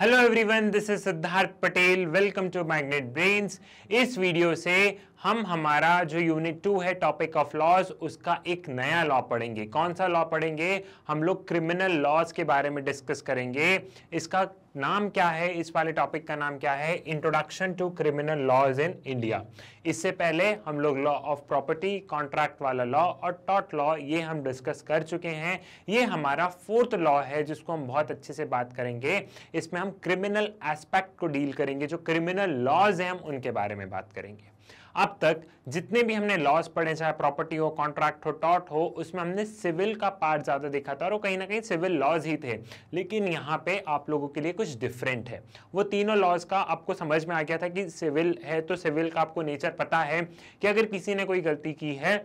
Hello everyone this is Siddharth Patel welcome to Magnet Brains इस video से हम हमारा जो यूनिट टू है टॉपिक ऑफ लॉज उसका एक नया लॉ पढ़ेंगे कौन सा लॉ पढ़ेंगे हम लोग क्रिमिनल लॉज के बारे में डिस्कस करेंगे इसका नाम क्या है इस वाले टॉपिक का नाम क्या है introduction to criminal laws in India इससे पहले हम लोग लॉ ऑफ प्रॉपर्टी कॉन्ट्रैक्ट वाला लॉ और टॉट लॉ ये हम डिस्कस कर चुके हैं ये हमारा फोर्थ लॉ है जिसको हम बहुत अच्छे से बात करेंगे इसमें हम क्रिमिनल एस्पेक्ट को डील करेंगे जो क्रिमिनल लॉज हैं हम उनके बारे में बात करेंगे अब तक जितने भी हमने लॉस पढ़े चाहे प्रॉपर्टी हो कॉन्ट्रैक्ट हो टॉट हो उसमें हमने सिविल का पार्ट ज़्यादा देखा था और कहीं ना कहीं सिविल लॉज ही थे लेकिन यहाँ पे आप लोगों के लिए कुछ डिफरेंट है वो तीनों लॉज का आपको समझ में आ गया था कि सिविल है तो सिविल का आपको नेचर पता है कि अगर किसी ने कोई गलती की है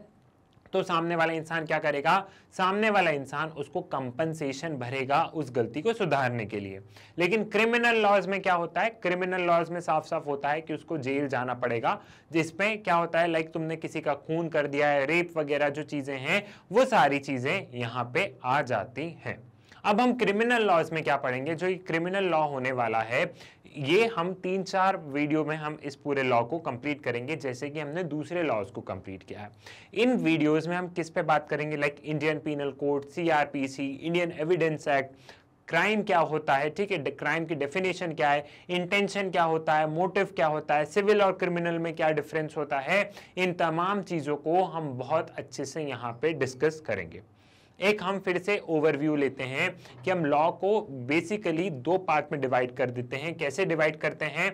तो सामने वाला इंसान क्या करेगा सामने वाला इंसान उसको कंपनसेशन भरेगा उस गलती को सुधारने के लिए लेकिन क्रिमिनल लॉज में क्या होता है क्रिमिनल लॉज में साफ साफ होता है कि उसको जेल जाना पड़ेगा जिसमें क्या होता है लाइक तुमने किसी का खून कर दिया है रेप वगैरह जो चीज़ें हैं वो सारी चीज़ें यहाँ पे आ जाती हैं अब हम क्रिमिनल लॉज में क्या पढ़ेंगे जो क्रिमिनल लॉ होने वाला है ये हम तीन चार वीडियो में हम इस पूरे लॉ को कंप्लीट करेंगे जैसे कि हमने दूसरे लॉज को कंप्लीट किया है इन वीडियोज़ में हम किस पे बात करेंगे like Indian Penal Code CrPC Indian evidence Act crime क्या होता है ठीक है क्राइम की डेफिनेशन क्या है इंटेंशन क्या होता है मोटिव क्या होता है सिविल और क्रिमिनल में क्या डिफरेंस होता है इन तमाम चीज़ों को हम बहुत अच्छे से यहाँ पे डिस्कस करेंगे एक हम फिर से ओवरव्यू लेते हैं कि हम लॉ को बेसिकली दो पार्ट में डिवाइड कर देते हैं कैसे डिवाइड करते हैं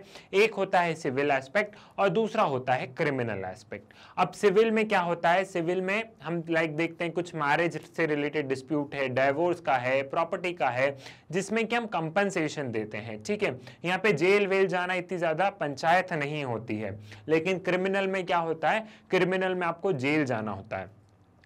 एक होता है सिविल एस्पेक्ट और दूसरा होता है क्रिमिनल एस्पेक्ट अब सिविल में क्या होता है सिविल में हम लाइक देखते हैं कुछ मैरिज से रिलेटेड डिस्प्यूट है डाइवोर्स का है प्रॉपर्टी का है जिसमें कि हम कंपनसेशन देते हैं ठीक है यहाँ पे जेल वेल जाना इतनी ज़्यादा पंचायत नहीं होती है लेकिन क्रिमिनल में क्या होता है क्रिमिनल में आपको जेल जाना होता है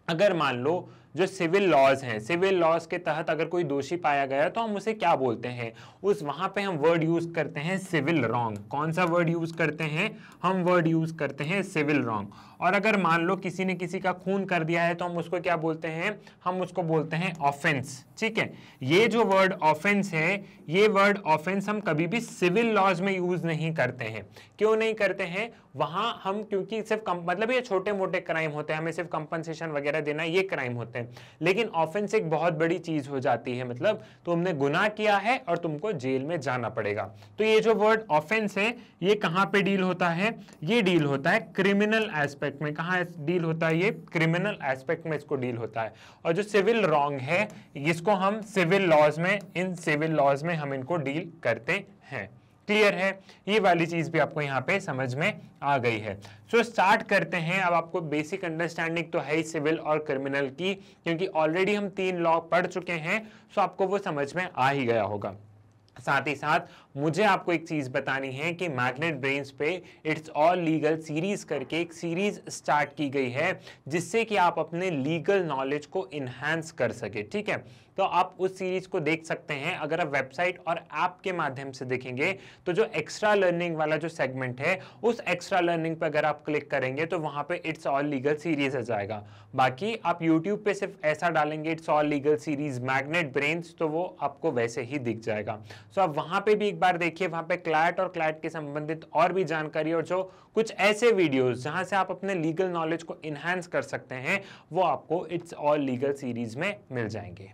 अगर मान लो जो सिविल लॉज हैं सिविल लॉज के तहत अगर कोई दोषी पाया गया तो हम उसे क्या बोलते हैं उस वहां पे हम वर्ड यूज़ करते हैं सिविल रॉन्ग कौन सा वर्ड यूज़ करते हैं हम वर्ड यूज़ करते हैं सिविल रॉन्ग और अगर मान लो किसी ने किसी का खून कर दिया है तो हम उसको क्या बोलते हैं हम उसको बोलते हैं ऑफेंस ठीक है ये जो वर्ड ऑफेंस है ये वर्ड ऑफेंस हम कभी भी सिविल लॉज में यूज़ नहीं करते हैं क्यों नहीं करते हैं वहां हम क्योंकि सिर्फ कम मतलब ये छोटे मोटे क्राइम होते हैं हमें सिर्फ कंपनसेशन वगैरह देना ये क्राइम होते हैं लेकिन ऑफेंस एक बहुत बड़ी चीज़ हो जाती है मतलब तुमने गुना किया है और तुमको जेल में जाना पड़ेगा तो ये जो वर्ड ऑफेंस है ये कहां पर डील होता है ये डील होता है क्रिमिनल एस्पेक्ट एस्पेक्ट में कहाँ डील होता है ये क्रिमिनल एस्पेक्ट में इसको डील होता है और जो सिविल रॉन्ग है इसको हम सिविल लॉज में इन सिविल लॉज में हम इनको डील करते हैं क्लियर है ये वाली चीज़ भी आपको यहाँ पे समझ में आ गई है सो so, स्टार्ट करते हैं अब आपको बेसिक अंडरस्टैंडिंग तो है ही सिविल और क्रिमिनल की क्योंकि ऑलरेडी हम तीन लॉ पढ़ चुके हैं सो so आपको वो समझ में आ ही गया होगा साथ ही साथ मुझे आपको एक चीज़ बतानी है कि मैग्नेट ब्रेन्स पे इट्स ऑल लीगल सीरीज़ करके एक सीरीज़ स्टार्ट की गई है जिससे कि आप अपने लीगल नॉलेज को इन्हांस कर सके ठीक है तो आप उस सीरीज को देख सकते हैं अगर आप वेबसाइट और ऐप के माध्यम से देखेंगे तो जो एक्स्ट्रा लर्निंग वाला जो सेगमेंट है उस एक्स्ट्रा लर्निंग पर अगर आप क्लिक करेंगे तो वहाँ पे इट्स ऑल लीगल सीरीज आ जाएगा बाकी आप यूट्यूब पे सिर्फ ऐसा डालेंगे it's all legal series Magnet Brains तो वो आपको वैसे ही दिख जाएगा सो आप वहाँ पर भी एक बार देखिए वहाँ पर क्लैट और क्लैट के संबंधित और भी जानकारी और जो कुछ ऐसे वीडियोस जहाँ से आप अपने लीगल नॉलेज को इन्हांस कर सकते हैं वो आपको इट्स ऑल लीगल सीरीज में मिल जाएंगे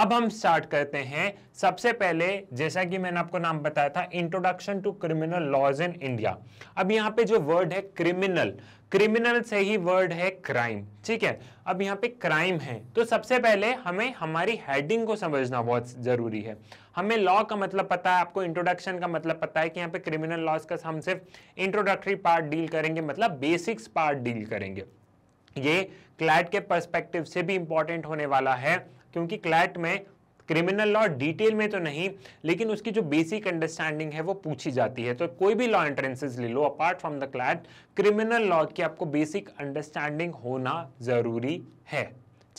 अब हम स्टार्ट करते हैं सबसे पहले जैसा कि मैंने आपको नाम बताया था introduction to criminal laws in India अब यहाँ पे जो वर्ड है क्रिमिनल क्रिमिनल से ही वर्ड है क्राइम ठीक है अब यहाँ पे क्राइम है तो सबसे पहले हमें हमारी हेडिंग को समझना बहुत जरूरी है हमें लॉ का मतलब पता है आपको इंट्रोडक्शन का मतलब पता है कि यहाँ पे क्रिमिनल लॉज का हम सिर्फ इंट्रोडक्टरी पार्ट डील करेंगे मतलब बेसिक्स पार्ट डील करेंगे ये क्लैट के परस्पेक्टिव से भी इंपॉर्टेंट होने वाला है क्योंकि क्लैट में क्रिमिनल लॉ डिटेल में तो नहीं लेकिन उसकी जो बेसिक अंडरस्टैंडिंग है वो पूछी जाती है तो कोई भी लॉ एंट्रेंसेज ले लो apart from the CLAT criminal law की आपको बेसिक अंडरस्टैंडिंग होना ज़रूरी है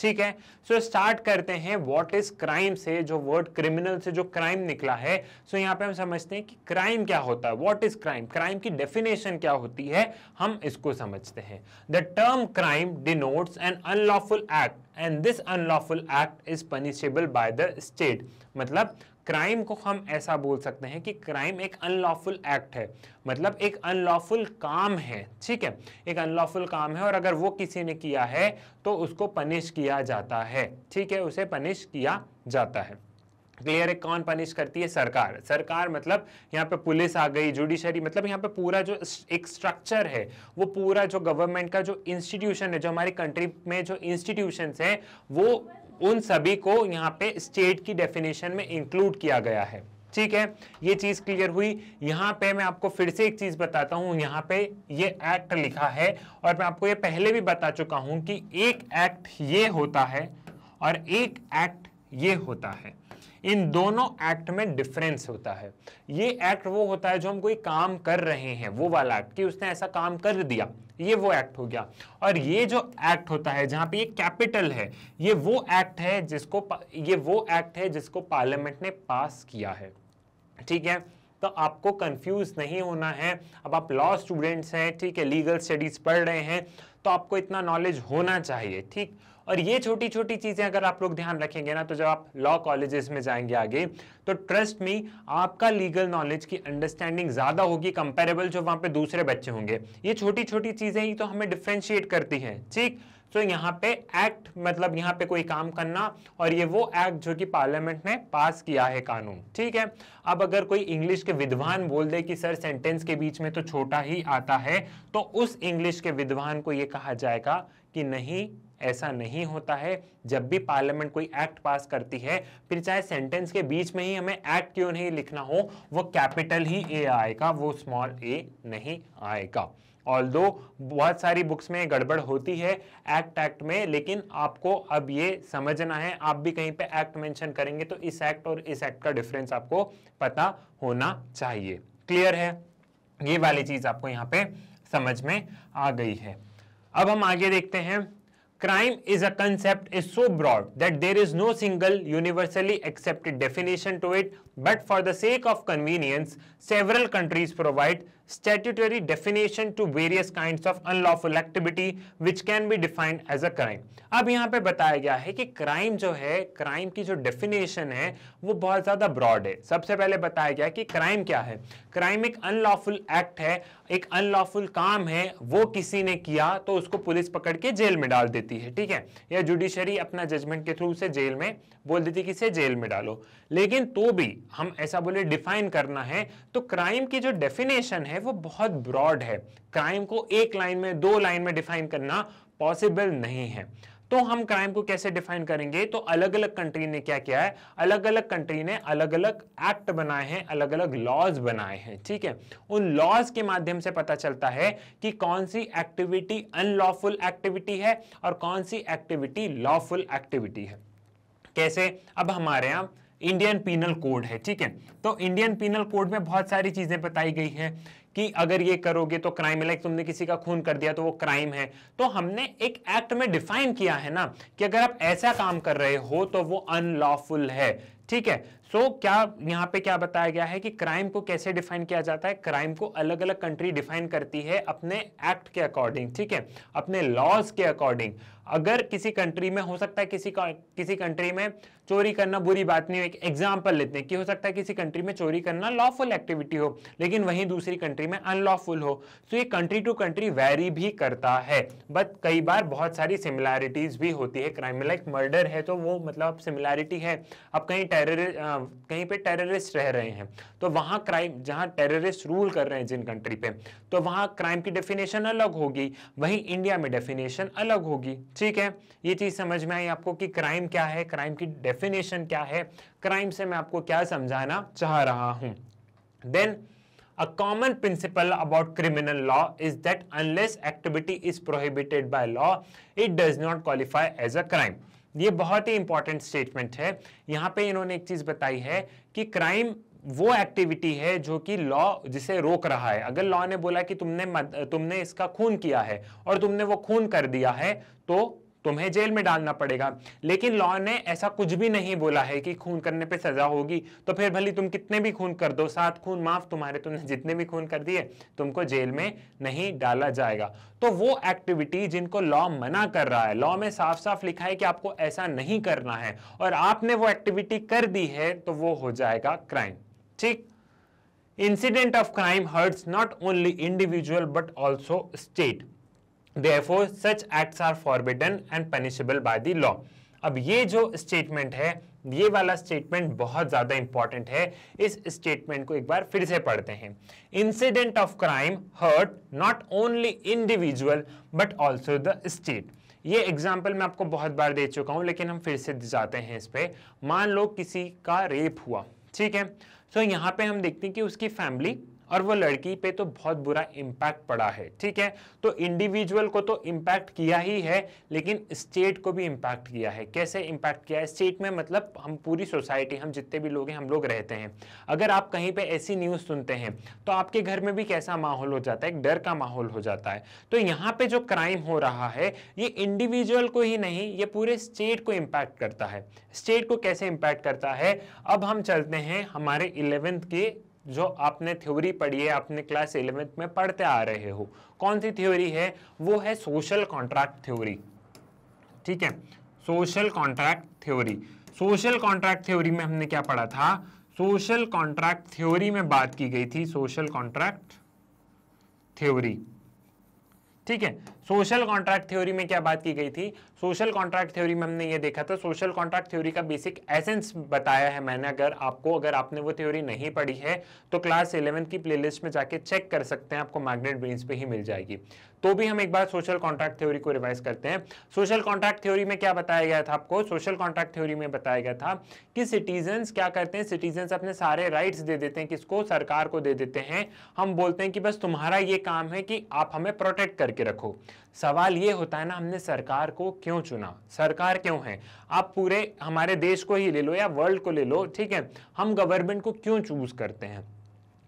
ठीक है सो so, स्टार्ट करते हैं व्हाट इज क्राइम से जो वर्ड क्रिमिनल से जो क्राइम निकला है सो so, यहाँ पे हम समझते हैं कि क्राइम क्या होता है व्हाट इज क्राइम क्राइम की डेफिनेशन क्या होती है हम इसको समझते हैं the term crime denotes an unlawful act and this unlawful act is punishable by the state मतलब क्राइम को हम ऐसा बोल सकते हैं कि क्राइम एक अनलॉफुल एक्ट है मतलब एक अनलॉफुल काम है ठीक है एक अनलॉफुल काम है और अगर वो किसी ने किया है तो उसको पनिश किया जाता है ठीक है उसे पनिश किया जाता है क्लियर है कौन पनिश करती है सरकार सरकार मतलब यहाँ पे पुलिस आ गई जुडिशरी मतलब यहाँ पे पूरा जो एक स्ट्रक्चर है वो पूरा जो गवर्नमेंट का जो इंस्टीट्यूशन है जो हमारी कंट्री में जो इंस्टीट्यूशन है वो उन सभी को यहाँ पे स्टेट की डेफिनेशन में इंक्लूड किया गया है ठीक है ये चीज़ क्लियर हुई यहाँ पे मैं आपको फिर से एक चीज़ बताता हूँ यहाँ पे ये एक्ट लिखा है और मैं आपको ये पहले भी बता चुका हूं कि एक एक्ट ये होता है और एक एक्ट ये होता है इन दोनों एक्ट में डिफरेंस होता है ये एक्ट वो होता है जो हम कोई काम कर रहे हैं वो वाला एक्ट कि उसने ऐसा काम कर दिया ये वो एक्ट हो गया और ये जो एक्ट होता है जहां पे ये कैपिटल है ये वो एक्ट है जिसको ये वो एक्ट है जिसको पार्लियामेंट ने पास किया है ठीक है तो आपको कंफ्यूज नहीं होना है अब आप लॉ स्टूडेंट्स हैं ठीक है लीगल स्टडीज़ पढ़ रहे हैं तो आपको इतना नॉलेज होना चाहिए ठीक और ये छोटी छोटी चीज़ें अगर आप लोग ध्यान रखेंगे ना तो जब आप लॉ कॉलेजेस में जाएंगे आगे तो ट्रस्ट मी आपका लीगल नॉलेज की अंडरस्टैंडिंग ज़्यादा होगी कंपेरेबल जो वहां पे दूसरे बच्चे होंगे ये छोटी छोटी चीज़ें ही तो हमें डिफ्रेंशिएट करती हैं ठीक तो यहाँ पे एक्ट मतलब यहाँ पे कोई काम करना और ये वो एक्ट जो कि पार्लियामेंट ने पास किया है कानून ठीक है अब अगर कोई इंग्लिश के विद्वान बोल दे कि सर सेंटेंस के बीच में तो छोटा ही आता है तो उस इंग्लिश के विद्वान को ये कहा जाएगा कि नहीं ऐसा नहीं होता है जब भी पार्लियामेंट कोई एक्ट पास करती है फिर चाहे सेंटेंस के बीच में ही हमें एक्ट क्यों नहीं लिखना हो वो कैपिटल ही ए आएगा वो स्मॉल ए नहीं आएगा ऑल दो बहुत सारी बुक्स में गड़बड़ होती है एक्ट एक्ट में लेकिन आपको अब ये समझना है आप भी कहीं पे एक्ट मेंशन करेंगे तो इस एक्ट और इस एक्ट का डिफरेंस आपको पता होना चाहिए क्लियर है ये वाली चीज़ आपको यहाँ पे समझ में आ गई है अब हम आगे देखते हैं crime is a concept is so broad that there is no single universally accepted definition to it but for the sake of convenience several countries provide statutory definition to various kinds of unlawful activity which can be defined as a crime अब यहाँ पे बताया गया है कि crime जो है crime की जो डेफिनेशन है वो बहुत ज़्यादा ब्रॉड है सबसे पहले बताया गया कि क्राइम क्या है क्राइम एक अनलॉफुल एक्ट है एक अनलॉफुल काम है वो किसी ने किया तो उसको पुलिस पकड़ के जेल में डाल देती है ठीक है या जुडिशरी अपना जजमेंट के थ्रू उसे जेल में बोल देती कि इसे जेल में डालो लेकिन तो भी हम ऐसा बोले डिफाइन करना है तो क्राइम की जो डेफिनेशन है वो बहुत ब्रॉड है क्राइम को एक लाइन में दो लाइन में डिफाइन करना पॉसिबल नहीं है तो हम क्राइम को कैसे डिफाइन करेंगे तो अलग अलग कंट्री ने क्या किया है अलग अलग कंट्री ने अलग अलग एक्ट बनाए हैं अलग अलग लॉज बनाए हैं ठीक है उन लॉज के माध्यम से पता चलता है कि कौन सी एक्टिविटी अनलॉफुल एक्टिविटी है और कौन सी एक्टिविटी लॉफुल एक्टिविटी है कैसे अब हमारे यहां इंडियन पीनल कोड है ठीक है तो इंडियन पीनल कोड में बहुत सारी चीजें बताई गई हैं कि अगर ये करोगे तो क्राइम है लाइक तुमने किसी का खून कर दिया तो वो क्राइम है तो हमने एक एक्ट में डिफाइन किया है ना कि अगर आप ऐसा काम कर रहे हो तो वो अनलॉफुल है ठीक है सो so, क्या यहाँ पे क्या बताया गया है कि क्राइम को कैसे डिफाइन किया जाता है क्राइम को अलग अलग कंट्री डिफाइन करती है अपने एक्ट के अकॉर्डिंग ठीक है अपने लॉज के अकॉर्डिंग अगर किसी कंट्री में हो सकता है किसी किसी कंट्री में चोरी करना बुरी बात नहीं एक एग्जाम्पल लेते हैं कि हो सकता है किसी कंट्री में चोरी करना लॉफुल एक्टिविटी हो लेकिन वहीं दूसरी कंट्री में अनलॉफुल हो तो ये कंट्री टू कंट्री वेरी भी करता है बट कई बार बहुत सारी सिमिलैरिटीज भी होती है क्राइम में लाइक मर्डर है तो वो मतलब सिमिलैरिटी है अब कहीं टेरर कहीं पर टेररिस्ट रह रहे हैं तो वहाँ क्राइम जहाँ टेररिस्ट रूल कर रहे हैं जिन कंट्री पे तो वहाँ क्राइम की डेफिनेशन अलग होगी वहीं इंडिया में डेफिनेशन अलग होगी ठीक है ये चीज़ समझ में आई आपको कि क्राइम क्या है क्राइम की डेफिनेशन क्या है क्राइम से मैं आपको क्या समझाना चाह रहा हूं then a common principle about criminal law is that unless activity is prohibited by law it does not qualify as a crime ये बहुत ही इंपॉर्टेंट स्टेटमेंट है यहाँ पे इन्होंने एक चीज़ बताई है कि क्राइम वो एक्टिविटी है जो कि लॉ जिसे रोक रहा है अगर लॉ ने बोला कि तुमने तुमने इसका खून किया है और तुमने वो खून कर दिया है तो तुम्हें जेल में डालना पड़ेगा लेकिन लॉ ने ऐसा कुछ भी नहीं बोला है कि खून करने पे सजा होगी तो फिर भली तुम कितने भी खून कर दो सात खून माफ तुम्हारे तुमने जितने भी खून कर दिए तुमको जेल में नहीं डाला जाएगा तो वो एक्टिविटी जिनको लॉ मना कर रहा है लॉ में साफ साफ लिखा है कि आपको ऐसा नहीं करना है और आपने वो एक्टिविटी कर दी है तो वो हो जाएगा क्राइम ठीक incident of crime hurts not only individual but also state therefore such acts are forbidden and punishable by the law अब ये जो स्टेटमेंट है ये वाला स्टेटमेंट बहुत ज़्यादा इंपॉर्टेंट है इस स्टेटमेंट को एक बार फिर से पढ़ते हैं incident of crime hurt not only individual but also the state ये एग्जाम्पल मैं आपको बहुत बार दे चुका हूँ लेकिन हम फिर से जाते हैं इस पर मान लो किसी का रेप हुआ ठीक है सो so, यहाँ पे हम देखते हैं कि उसकी फैमिली और वो लड़की पे तो बहुत बुरा इम्पैक्ट पड़ा है ठीक है तो इंडिविजुअल को तो इम्पैक्ट किया ही है लेकिन स्टेट को भी इम्पैक्ट किया है कैसे इम्पैक्ट किया है स्टेट में मतलब हम पूरी सोसाइटी हम जितने भी लोग हैं हम लोग रहते हैं अगर आप कहीं पर ऐसी न्यूज़ सुनते हैं तो आपके घर में भी कैसा माहौल हो जाता है एक डर का माहौल हो जाता है तो यहाँ पर जो क्राइम हो रहा है ये इंडिविजुअल को ही नहीं ये पूरे स्टेट को इम्पैक्ट करता है स्टेट को कैसे इम्पैक्ट करता है अब हम चलते हैं हमारे इलेवेंथ के जो आपने थ्योरी पढ़ी है आपने क्लास इलेवेंथ में पढ़ते आ रहे हो कौन सी थ्योरी है वो है सोशल कॉन्ट्रैक्ट थ्योरी ठीक है social contract theory social contract theory में हमने क्या पढ़ा था सोशल कॉन्ट्रैक्ट थ्योरी में बात की गई थी सोशल कॉन्ट्रैक्ट थ्योरी ठीक है सोशल कॉन्ट्रैक्ट थ्योरी में क्या बात की गई थी सोशल कॉन्ट्रैक्ट थ्योरी में हमने ये देखा था सोशल कॉन्ट्रैक्ट थ्योरी का बेसिक एसेंस बताया है मैंने अगर आपको अगर आपने वो थ्योरी नहीं पढ़ी है तो क्लास इलेवन की प्लेलिस्ट में जाके चेक कर सकते हैं आपको मैग्नेट ब्रेन्स पे ही मिल जाएगी तो भी हम एक बार सोशल कॉन्ट्रैक्ट थ्योरी को रिवाइज करते हैं सोशल कॉन्ट्रैक्ट थ्योरी में क्या बताया गया था आपको सोशल कॉन्ट्रैक्ट थ्योरी में बताया गया था कि सिटीजन्स क्या करते हैं सिटीजन्स अपने सारे राइट्स दे देते हैं किसको सरकार को दे देते हैं हम बोलते हैं कि बस तुम्हारा ये काम है कि आप हमें प्रोटेक्ट करके रखो सवाल ये होता है ना हमने सरकार को क्यों चुना सरकार क्यों है आप पूरे हमारे देश को ही ले लो या वर्ल्ड को ले लो ठीक है हम गवर्नमेंट को क्यों चूज करते हैं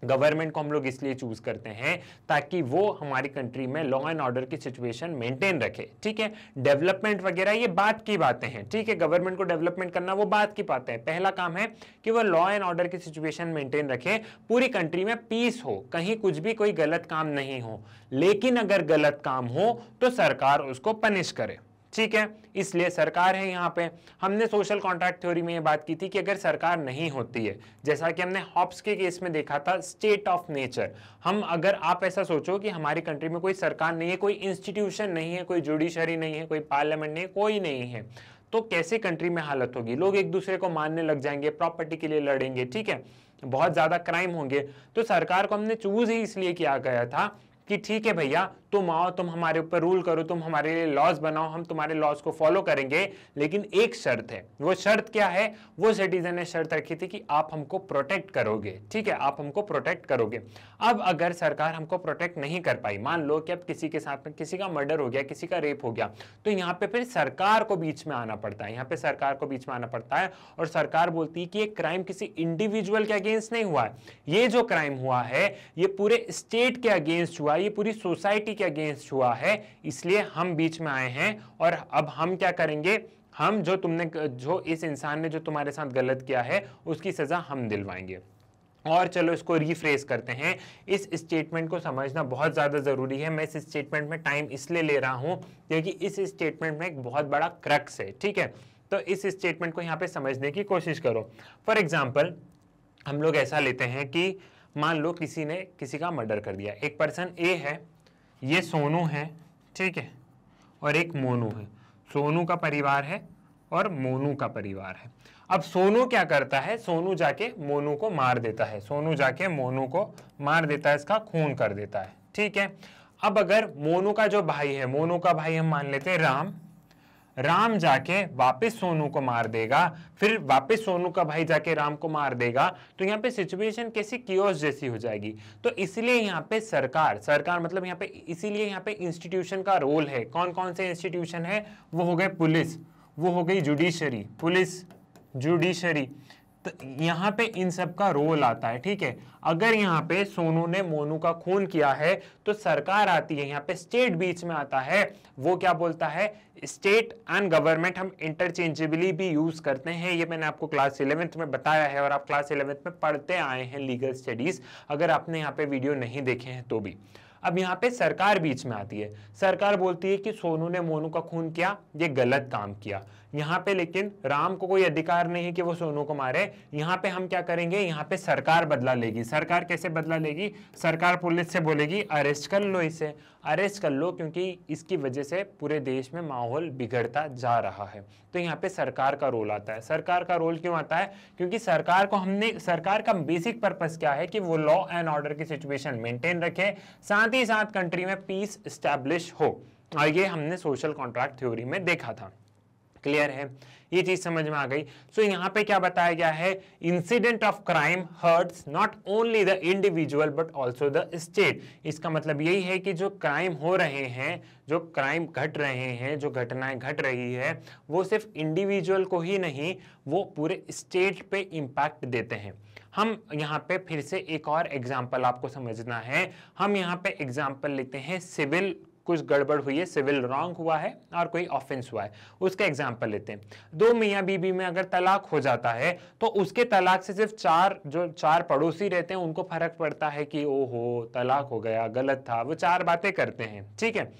गवर्नमेंट को हम लोग इसलिए चूज करते हैं ताकि वो हमारी कंट्री में लॉ एंड ऑर्डर की सिचुएशन मेंटेन रखे ठीक है डेवलपमेंट वगैरह ये बात की बातें हैं ठीक है गवर्नमेंट को डेवलपमेंट करना वो बात की बातें हैं पहला काम है कि वो लॉ एंड ऑर्डर की सिचुएशन मेंटेन रखे पूरी कंट्री में पीस हो कहीं कुछ भी कोई गलत काम नहीं हो लेकिन अगर गलत काम हो तो सरकार उसको पनिश करे ठीक है इसलिए सरकार है यहाँ पे हमने सोशल कॉन्ट्रैक्ट थ्योरी में ये बात की थी कि अगर सरकार नहीं होती है जैसा कि हमने हॉप्स के केस में देखा था स्टेट ऑफ नेचर हम अगर आप ऐसा सोचो कि हमारी कंट्री में कोई सरकार नहीं है कोई इंस्टीट्यूशन नहीं है कोई जुडिशरी नहीं है कोई पार्लियामेंट नहीं है कोई नहीं है तो कैसे कंट्री में हालत होगी लोग एक दूसरे को मानने लग जाएंगे प्रॉपर्टी के लिए लड़ेंगे ठीक है बहुत ज़्यादा क्राइम होंगे तो सरकार को हमने चूज ही इसलिए किया गया था कि ठीक है भैया तुम आओ तुम हमारे ऊपर रूल करो तुम हमारे लिए लॉज बनाओ हम तुम्हारे लॉज को फॉलो करेंगे लेकिन एक शर्त है वो शर्त क्या है वो सिटीजन ने शर्त रखी थी कि आप हमको प्रोटेक्ट करोगे ठीक है आप हमको प्रोटेक्ट करोगे अब अगर सरकार हमको प्रोटेक्ट नहीं कर पाई मान लो कि अब किसी के साथ में किसी का मर्डर हो गया किसी का रेप हो गया तो यहाँ पे फिर सरकार को बीच में आना पड़ता है यहाँ पे सरकार को बीच में आना पड़ता है और सरकार बोलती है कि ये क्राइम किसी इंडिविजुअल के अगेंस्ट नहीं हुआ है ये जो क्राइम हुआ है ये पूरे स्टेट के अगेंस्ट हुआ है ये पूरी सोसाइटी के के अगेंस्ट हुआ है इसलिए हम बीच में आए हैं और अब हम क्या करेंगे हम जो तुमने जो इस इंसान ने जो तुम्हारे साथ गलत किया है उसकी सज़ा हम दिलवाएंगे और चलो इसको रीफ्रेस करते हैं इस स्टेटमेंट को समझना बहुत ज़्यादा ज़रूरी है मैं इस स्टेटमेंट में टाइम इसलिए ले रहा हूँ क्योंकि इस स्टेटमेंट में एक बहुत बड़ा क्रक्स है ठीक है तो इस स्टेटमेंट को यहाँ पे समझने की कोशिश करो फॉर एग्जाम्पल हम लोग ऐसा लेते हैं कि मान लो किसी ने किसी का मर्डर कर दिया एक पर्सन ए है ये सोनू है ठीक है और एक मोनू है सोनू का परिवार है और मोनू का परिवार है अब सोनू क्या करता है सोनू जाके मोनू को मार देता है सोनू जाके मोनू को मार देता है इसका खून कर देता है ठीक है अब अगर मोनू का जो भाई है मोनू का भाई हम मान लेते हैं राम राम जाके वापस सोनू को मार देगा फिर वापस सोनू का भाई जाके राम को मार देगा तो यहाँ पे सिचुएशन कैसी क्योस जैसी हो जाएगी तो इसलिए यहाँ पे सरकार सरकार मतलब यहाँ पे इसीलिए यहाँ पे इंस्टीट्यूशन का रोल है कौन कौन से इंस्टीट्यूशन है वो हो गए पुलिस वो हो गई जुडिशरी पुलिस जुडिशरी तो यहाँ पे इन सब का रोल आता है ठीक है अगर यहाँ पे सोनू ने मोनू का खून किया है तो सरकार आती है यहाँ पे स्टेट बीच में आता है वो क्या बोलता है स्टेट एंड गवर्नमेंट हम इंटरचेंजेबली भी यूज़ करते हैं ये मैंने आपको क्लास इलेवेंथ में बताया है और आप क्लास इलेवेंथ में पढ़ते आए हैं लीगल स्टडीज़ अगर आपने यहाँ पे वीडियो नहीं देखे हैं तो भी अब यहाँ पे सरकार बीच में आती है सरकार बोलती है कि सोनू ने मोनू का खून किया ये गलत काम किया यहाँ पे लेकिन राम को कोई अधिकार नहीं कि वो सोनू को मारे यहाँ पे हम क्या करेंगे यहाँ पे सरकार बदला लेगी सरकार कैसे बदला लेगी सरकार पुलिस से बोलेगी अरेस्ट कर लो इसे अरेस्ट कर लो क्योंकि इसकी वजह से पूरे देश में माहौल बिगड़ता जा रहा है तो यहाँ पे सरकार का रोल आता है सरकार का रोल क्यों आता है क्योंकि सरकार को हमने सरकार का बेसिक पर्पज क्या है कि वो लॉ एंड ऑर्डर की सिचुएशन मेंटेन रखे साथ ही साथ कंट्री में पीस स्टैब्लिश हो और ये हमने सोशल कॉन्ट्रैक्ट थ्योरी में देखा था क्लियर है ये चीज़ समझ में आ गई सो so, यहाँ पे क्या बताया गया है incident of crime hurts not only the individual but also the state इसका मतलब यही है कि जो क्राइम हो रहे हैं जो क्राइम घट रहे हैं जो घटनाएं घट रही है वो सिर्फ इंडिविजुअल को ही नहीं वो पूरे स्टेट पे इम्पैक्ट देते हैं हम यहाँ पे फिर से एक और एग्जाम्पल आपको समझना है हम यहाँ पे एग्जाम्पल लेते हैं सिविल कुछ गड़बड़ हुई है सिविल रॉन्ग हुआ है और कोई ऑफेंस हुआ है उसका एग्जाम्पल लेते हैं दो मियाँ बीबी में अगर तलाक हो जाता है तो उसके तलाक से सिर्फ चार जो चार पड़ोसी रहते हैं उनको फर्क पड़ता है कि ओ हो तलाक हो गया गलत था वो चार बातें करते हैं ठीक है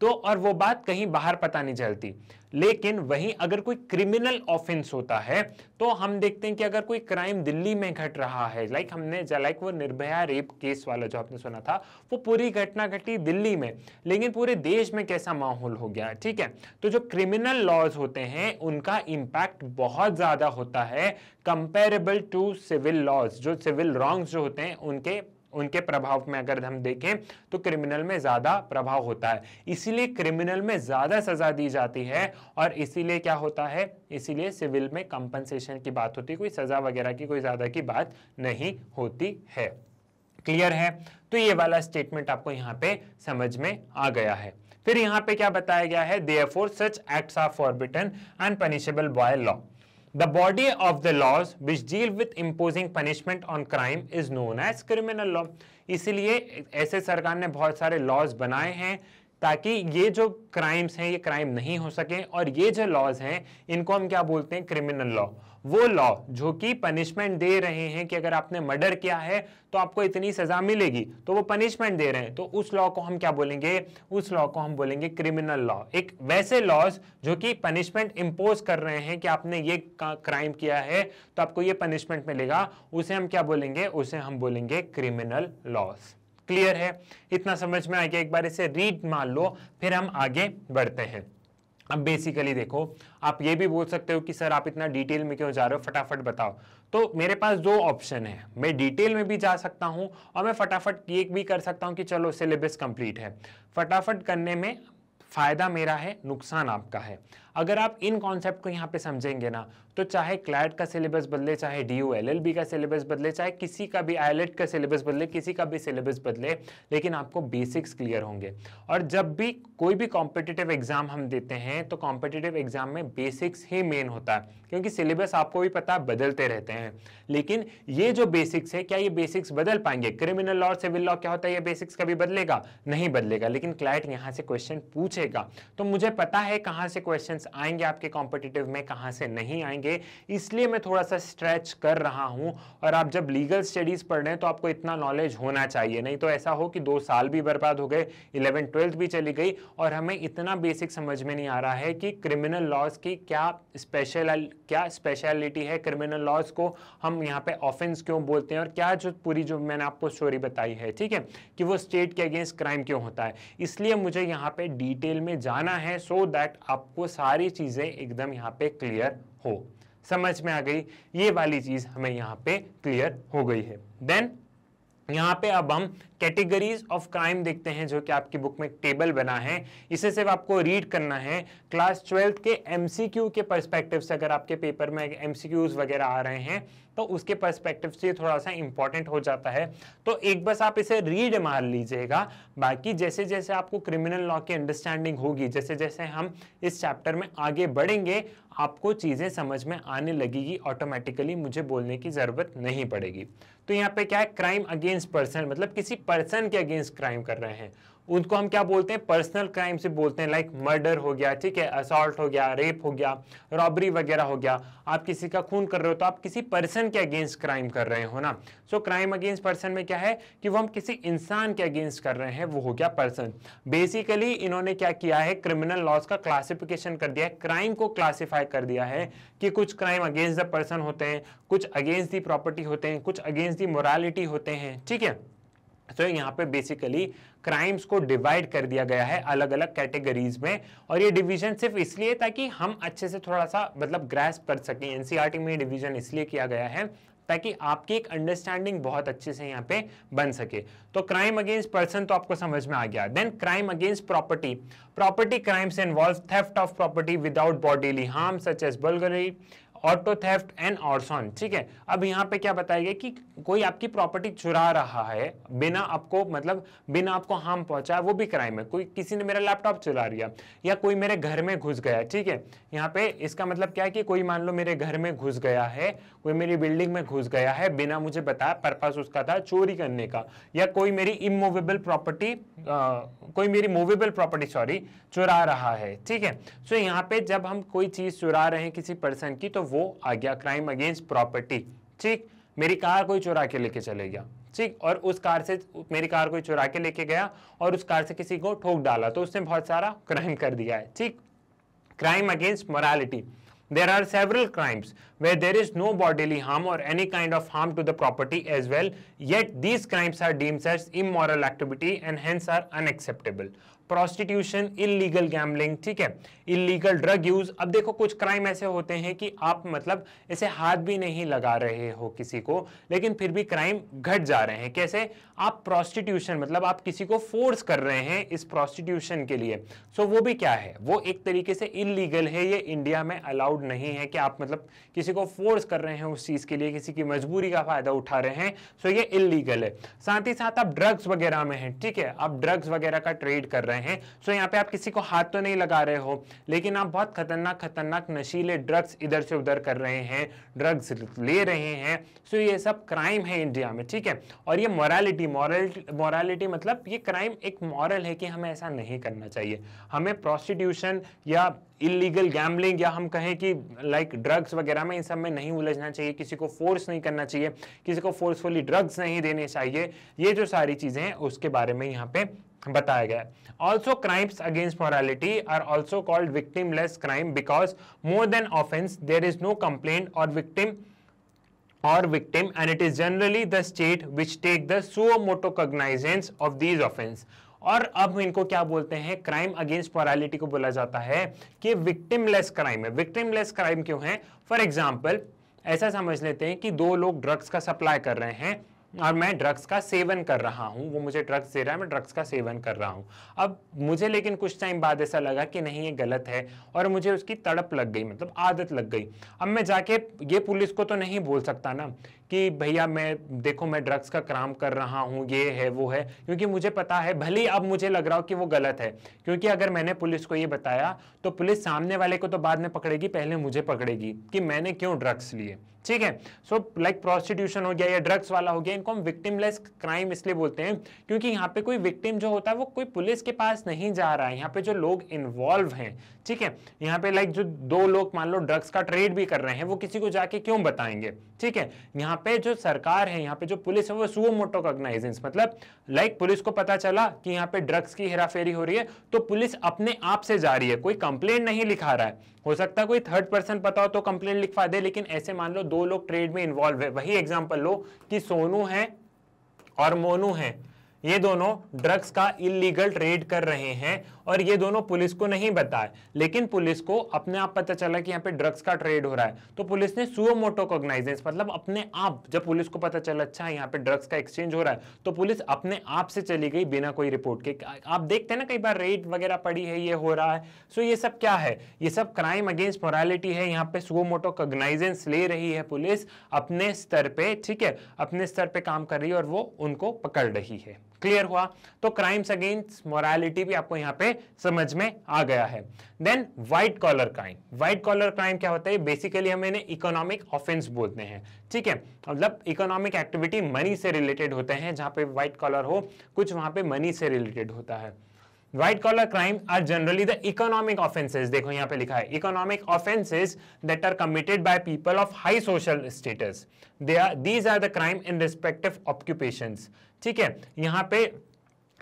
तो और वो बात कहीं बाहर पता नहीं चलती लेकिन वहीं अगर कोई क्रिमिनल ऑफेंस होता है तो हम देखते हैं कि अगर कोई क्राइम दिल्ली में घट रहा है लाइक हमने लाइक वो निर्भया रेप केस वाला जो आपने सुना था वो पूरी घटना घटी दिल्ली में लेकिन पूरे देश में कैसा माहौल हो गया ठीक है तो जो क्रिमिनल लॉज होते हैं उनका इम्पैक्ट बहुत ज़्यादा होता है कंपेरेबल टू सिविल लॉज जो सिविल रॉन्ग्स जो होते हैं उनके उनके प्रभाव में अगर हम देखें तो क्रिमिनल में ज़्यादा प्रभाव होता है इसीलिए क्रिमिनल में ज़्यादा सज़ा दी जाती है और इसीलिए क्या होता है इसीलिए सिविल में कंपनसेशन की बात होती है कोई सज़ा वगैरह की कोई ज़्यादा की बात नहीं होती है क्लियर है तो ये वाला स्टेटमेंट आपको यहाँ पे समझ में आ गया है फिर यहाँ पे क्या बताया गया है there such acts are forbidden and punishable by law The body of the laws which deal with imposing punishment on crime is known as criminal law. इसीलिए ऐसे सरकार ने बहुत सारे laws बनाए हैं ताकि ये जो क्राइम्स हैं ये क्राइम नहीं हो सके और ये जो लॉज हैं इनको हम क्या बोलते हैं क्रिमिनल लॉ वो लॉ जो कि पनिशमेंट दे रहे हैं कि अगर आपने मर्डर किया है तो आपको इतनी सज़ा मिलेगी तो वो पनिशमेंट दे रहे हैं तो उस लॉ को हम क्या बोलेंगे उस लॉ को हम बोलेंगे क्रिमिनल लॉ एक वैसे लॉज जो कि पनिशमेंट इम्पोज कर रहे हैं कि आपने ये क्राइम किया है तो आपको ये पनिशमेंट मिलेगा उसे हम क्या बोलेंगे उसे हम बोलेंगे क्रिमिनल लॉज क्लियर है इतना समझ में आ गया एक बार इसे रीड मान लो फिर हम आगे बढ़ते हैं अब बेसिकली देखो आप ये भी बोल सकते हो कि सर आप इतना डिटेल में क्यों जा रहे हो फटाफट बताओ तो मेरे पास दो ऑप्शन है मैं डिटेल में भी जा सकता हूँ और मैं फटाफट ये भी कर सकता हूँ कि चलो सिलेबस कंप्लीट है फटाफट करने में फ़ायदा मेरा है नुकसान आपका है अगर आप इन कॉन्सेप्ट को यहाँ पे समझेंगे ना तो चाहे क्लैट का सिलेबस बदले चाहे D U L L B का सिलेबस बदले चाहे किसी का भी आई का सिलेबस बदले किसी का भी सिलेबस बदले लेकिन आपको बेसिक्स क्लियर होंगे और जब भी कोई भी कॉम्पिटिटिव एग्जाम हम देते हैं तो कॉम्पिटिटिव एग्जाम में बेसिक्स ही मेन होता है क्योंकि सिलेबस आपको भी पता बदलते रहते हैं लेकिन ये जो बेसिक्स है क्या ये बेसिक्स बदल पाएंगे क्रिमिनल लॉ और सिविल लॉ क्या होता है ये बेसिक्स कभी बदलेगा नहीं बदलेगा लेकिन क्लाइट यहाँ से क्वेश्चन पूछेगा तो मुझे पता है कहाँ से क्वेश्चन आएंगे आपके कॉम्पिटिटिव में कहाँ से नहीं आएंगे इसलिए मैं थोड़ा सा स्ट्रेच कर रहा हूँ और आप जब लीगल स्टडीज़ पढ़ रहे हैं तो आपको इतना नॉलेज होना चाहिए नहीं तो ऐसा हो कि दो साल भी बर्बाद हो गए इलेवन ट्वेल्थ भी चली गई और हमें इतना बेसिक समझ में नहीं आ रहा है कि क्रिमिनल लॉज की क्या स्पेशल क्या स्पेशलिटी है क्रिमिनल लॉज को हम यहाँ पे ऑफेंस क्यों बोलते हैं और क्या जो पूरी जो मैंने आपको स्टोरी बताई है ठीक है कि वो स्टेट के अगेंस्ट क्राइम क्यों होता है इसलिए मुझे यहाँ पे डिटेल में जाना है सो so दैट आपको सारे सारी चीज़ें एकदम यहाँ पे क्लियर हो समझ में आ गई ये वाली चीज़ हमें यहाँ पे क्लियर हो गई है देन यहाँ पे अब हम कैटेगरीज ऑफ क्राइम देखते हैं जो कि आपकी बुक में टेबल बना है इसे सिर्फ आपको रीड करना है क्लास ट्वेल्थ के एमसीक्यू के पर्सपेक्टिव से अगर आपके पेपर में एमसीक्यूज वगैरह आ रहे हैं तो उसके पर्सपेक्टिव से थोड़ा सा इंपॉर्टेंट हो जाता है तो एक बस आप इसे रीड मार लीजिएगा बाकी जैसे जैसे आपको क्रिमिनल लॉ की अंडरस्टैंडिंग होगी जैसे जैसे हम इस चैप्टर में आगे बढ़ेंगे आपको चीज़ें समझ में आने लगेगी ऑटोमेटिकली मुझे बोलने की ज़रूरत नहीं पड़ेगी तो यहाँ पे क्या है क्राइम अगेंस्ट पर्सन मतलब किसी पर्सन के अगेंस्ट क्राइम कर रहे हैं उनको हम क्या बोलते हैं पर्सनल क्राइम से बोलते हैं लाइक मर्डर हो गया ठीक है असॉल्ट हो गया रेप हो गया रॉबरी वगैरह हो गया आप किसी का खून कर रहे हो तो आप किसी पर्सन के अगेंस्ट क्राइम कर रहे हो ना सो क्राइम अगेंस्ट पर्सन में क्या है कि वो हम किसी इंसान के अगेंस्ट कर रहे हैं वो हो गया पर्सन बेसिकली इन्होंने क्या किया है क्रिमिनल लॉज का क्लासिफिकेशन कर दिया है क्राइम को क्लासीफाई कर दिया है कि कुछ क्राइम अगेंस्ट द पर्सन होते हैं कुछ अगेंस्ट दी प्रॉपर्टी होते हैं कुछ अगेंस्ट दी मोरालिटी होते हैं ठीक है तो यहाँ पे बेसिकली क्राइम्स को डिवाइड कर दिया गया है अलग अलग कैटेगरीज में और ये डिवीजन सिर्फ इसलिए ताकि हम अच्छे से थोड़ा सा मतलब ग्रैस कर सकें एनसीईआरटी e में डिवीजन इसलिए किया गया है ताकि आपकी एक अंडरस्टैंडिंग बहुत अच्छे से यहाँ पे बन सके तो क्राइम अगेंस्ट पर्सन तो आपको समझ में आ गया then crime against property property crimes involve theft of property without bodily harm such as burglary auto theft and arson ठीक है अब यहाँ पे क्या गया कि कोई आपकी प्रॉपर्टी चुरा रहा है बिना आपको मतलब बिना आपको हार्म पहुंचा वो भी क्राइम है कोई किसी ने मेरा लैपटॉप चुरा लिया या कोई मेरे घर में घुस गया ठीक है यहाँ पे इसका मतलब क्या है कि कोई मान लो मेरे घर में घुस गया है कोई मेरी बिल्डिंग में घुस गया है बिना मुझे बताया पर्पज उसका था चोरी करने का या कोई मेरी इमूवेबल प्रॉपर्टी कोई मेरी मूवेबल प्रॉपर्टी सॉरी चुरा रहा है ठीक है सो यहाँ पे जब हम कोई चीज चुरा रहे हैं किसी पर्सन की तो वो वो आ गया क्राइम अगेंस्ट प्रॉपर्टी ठीक मेरी कार कोई चुरा के लेके चले गया ठीक और उस कार से मेरी कार कोई चुरा के लेके गया और उस कार से किसी को ठोक डाला तो उसने बहुत सारा क्राइम कर दिया है ठीक crime against morality there are several crimes where there is no bodily harm or any kind of harm to the property as well yet these crimes are deemed as immoral activity and hence are unacceptable prostitution illegal gambling ठीक है illegal drug use अब देखो कुछ crime ऐसे होते हैं कि आप मतलब ऐसे हाथ भी नहीं लगा रहे हो किसी को लेकिन फिर भी क्राइम घट जा रहे हैं कैसे आप प्रॉस्टिट्यूशन मतलब आप किसी को फोर्स कर रहे हैं इस प्रॉस्टिट्यूशन के लिए सो so, वो भी क्या है वो एक तरीके से इलीगल है ये इंडिया में अलाउड नहीं है कि आप मतलब किसी को फोर्स कर रहे हैं उस चीज़ के लिए किसी की मजबूरी का फायदा उठा रहे हैं सो so, ये इलीगल है साथ ही साथ आप ड्रग्स वगैरह में है ठीक है आप ड्रग्स वगैरह का ट्रेड कर रहे हैं रहे हैं सो यहाँ पे आप किसी को हाथ तो नहीं लगा रहे हो लेकिन आप बहुत खतरनाक खतरनाक नशीले ड्रग्स इधर से उधर कर रहे हैं ड्रग्स ले रहे हैं सो ये सब क्राइम है इंडिया में ठीक है और ये मॉरलिटी मॉरलिटी मॉरलिटी मतलब ये क्राइम एक मॉरल है कि हमें ऐसा नहीं करना चाहिए हमें प्रॉस्टिट्यूशन या इलीगल गैमलिंग या हम कहें कि लाइक ड्रग्स वगैरह में इन सब में नहीं उलझना चाहिए किसी को फोर्स नहीं करना चाहिए किसी को फोर्सफुली ड्रग्स नहीं देने चाहिए ये जो सारी चीज़ें हैं उसके बारे में यहाँ पे बताया गया also crimes against morality are also called victim less crime because more than offence there is no complaint or victim or victim and it is generally the state which take the suo motu cognizance of these offence और अब इनको क्या बोलते हैं crime against morality को बोला जाता है कि विक्टिमलेस क्राइम है विक्टिमलेस क्राइम क्यों है फॉर एग्जाम्पल ऐसा समझ लेते हैं कि दो लोग ड्रग्स का सप्लाई कर रहे हैं और मैं ड्रग्स का सेवन कर रहा हूँ वो मुझे ड्रग्स दे रहा है मैं ड्रग्स का सेवन कर रहा हूँ अब मुझे लेकिन कुछ टाइम बाद ऐसा लगा कि नहीं ये गलत है और मुझे उसकी तड़प लग गई मतलब आदत लग गई अब मैं जाके ये पुलिस को तो नहीं बोल सकता ना कि भैया मैं देखो मैं ड्रग्स का क्राम कर रहा हूँ ये है वो है क्योंकि मुझे पता है भले ही अब मुझे लग रहा हो कि वो गलत है क्योंकि अगर मैंने पुलिस को ये बताया तो पुलिस सामने वाले को तो बाद में पकड़ेगी पहले मुझे पकड़ेगी कि मैंने क्यों ड्रग्स लिए ठीक है सो लाइक प्रोस्टिट्यूशन हो गया या ड्रग्स वाला हो गया इनको हम विक्टिमलेस क्राइम इसलिए बोलते हैं क्योंकि यहाँ पे कोई विक्टिम जो होता है वो कोई पुलिस के पास नहीं जा रहा है यहाँ पे जो लोग इन्वॉल्व हैं ठीक है यहाँ पे लाइक जो दो लोग मान लो ड्रग्स का ट्रेड भी कर रहे हैं वो किसी को जाके क्यों बताएंगे ठीक है यहाँ यहाँ पे जो सरकार है यहाँ पे जो पुलिस है वो सुओ मोटो कॉग्नाइजेंस मतलब लाइक पुलिस को पता चला कि यहाँ पे ड्रग्स की हेराफेरी हो रही है तो पुलिस अपने आप से जा रही है कोई कंप्लेन नहीं लिखा रहा है हो सकता है कोई थर्ड पर्सन पता हो तो कंप्लेन लिखवा दे लेकिन ऐसे मान लो दो लोग ट्रेड में इन्वॉल्व है वही एग्जाम्पल लो कि सोनू है और मोनू है ये दोनों ड्रग्स का इलीगल ट्रेड कर रहे हैं और ये दोनों पुलिस को नहीं बताए लेकिन पुलिस को अपने आप पता चला कि यहाँ पे ड्रग्स का ट्रेड हो रहा है तो पुलिस ने सुओ मोटो कॉग्नाइजेंस मतलब अपने आप जब पुलिस को पता चला अच्छा यहाँ पे ड्रग्स का एक्सचेंज हो रहा है तो पुलिस अपने आप से चली गई बिना कोई रिपोर्ट के आप देखते हैं ना कई बार रेड वगैरह पड़ी है ये हो रहा है सो ये सब क्या है ये सब क्राइम अगेंस्ट मोरालिटी है यहाँ पे सुओ मोटो कॉग्नाइजेंस ले रही है पुलिस अपने स्तर पर ठीक है अपने स्तर पर काम कर रही है और वो उनको पकड़ रही है क्लियर हुआ तो क्राइम्स अगेंस्ट मोरालिटी भी आपको यहां पे समझ में आ गया है then white collar crime white collar crime क्या होता है बेसिकली हम इन्हें इकोनॉमिक ऑफेंस बोलते हैं ठीक है मतलब इकोनॉमिक एक्टिविटी मनी से रिलेटेड होते हैं जहां पे व्हाइट कॉलर हो कुछ वहां पे मनी से रिलेटेड होता है white collar crime are generally the economic offences देखो यहाँ पे लिखा है economic offences that are committed by people of high social status they are these are the crime in respective occupation ठीक है यहाँ पे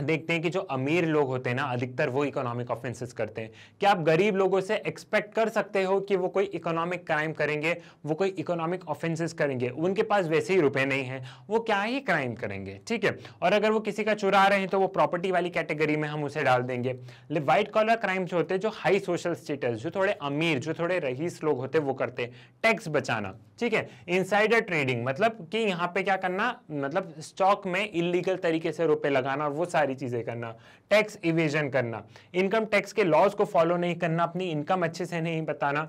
देखते हैं कि जो अमीर लोग होते हैं ना अधिकतर वो इकोनॉमिक ऑफेंसेस करते हैं क्या आप गरीब लोगों से एक्सपेक्ट कर सकते हो कि वो कोई इकोनॉमिक क्राइम करेंगे वो कोई इकोनॉमिक ऑफेंसेस करेंगे उनके पास वैसे ही रुपए नहीं हैं वो क्या ही क्राइम करेंगे ठीक है और अगर वो किसी का चुरा रहे हैं तो वो प्रॉपर्टी वाली कैटेगरी में हम उसे डाल देंगे व्हाइट कॉलर क्राइम जो होते हैं जो हाई सोशल स्टेटस जो थोड़े अमीर जो थोड़े रईस लोग होते हैं वो करते हैं टैक्स बचाना ठीक है इनसाइडर ट्रेडिंग मतलब कि यहाँ पे क्या करना मतलब स्टॉक में इलीगल तरीके से रुपये लगाना और वो सारे सारी चीज़ें करना टैक्स इवेजन करना इनकम टैक्स के लॉज को फॉलो नहीं करना अपनी इनकम अच्छे से नहीं बताना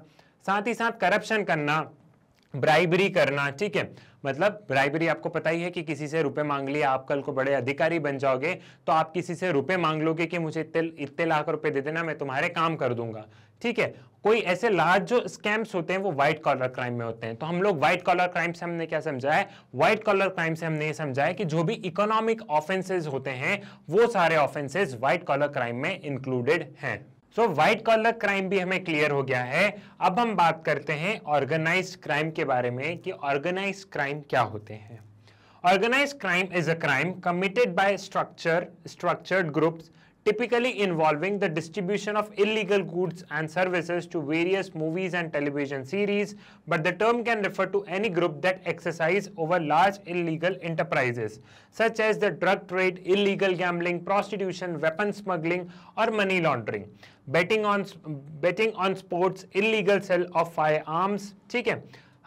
साथ ही साथ करप्शन करना ब्राइबरी करना ठीक है मतलब ब्राइबरी आपको पता ही है कि किसी से रुपए मांग लिए आप कल को बड़े अधिकारी बन जाओगे तो आप किसी से रुपए मांग लोगे कि मुझे इतने इतने लाख रुपए दे देना मैं तुम्हारे काम कर दूंगा ठीक है कोई ऐसे लार्ज जो स्कैम्स होते हैं वो व्हाइट कॉलर क्राइम में होते हैं तो हम लोग व्हाइट कॉलर क्राइम से हमने क्या समझा है व्हाइट कॉलर क्राइम से हमने ये समझा है कि जो भी इकोनॉमिक ऑफेंसेज होते हैं वो सारे ऑफेंसेज व्हाइट कॉलर क्राइम में इंक्लूडेड हैं सो व्हाइट कॉलर क्राइम भी हमें क्लियर हो गया है अब हम बात करते हैं ऑर्गेनाइज क्राइम के बारे में कि ऑर्गेनाइज क्राइम क्या होते हैं organise crime is a crime committed by structure structured groups typically involving the distribution of illegal goods and services to various movies and television series, but the term can refer to any group that exercise over large illegal enterprises, such as the drug trade, illegal gambling, prostitution, weapon smuggling, or money laundering. Betting on, betting on sports, illegal sale of firearms, ठीक है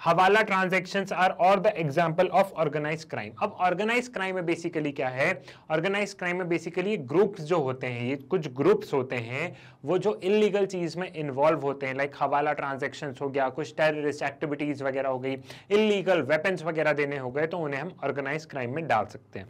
hawala transaction are और the example of organise crime अब organise crime में basically क्या है organise crime में basically groups जो होते हैं ये कुछ ग्रुप्स होते हैं वो जो इलीगल चीज में इन्वॉल्व होते हैं लाइक हवाला ट्रांजेक्शन हो गया कुछ टेररिस्ट एक्टिविटीज वगैरह हो गई इलीगल वेपन्स वगैरह देने हो गए तो उन्हें हम ऑर्गेनाइज क्राइम में डाल सकते हैं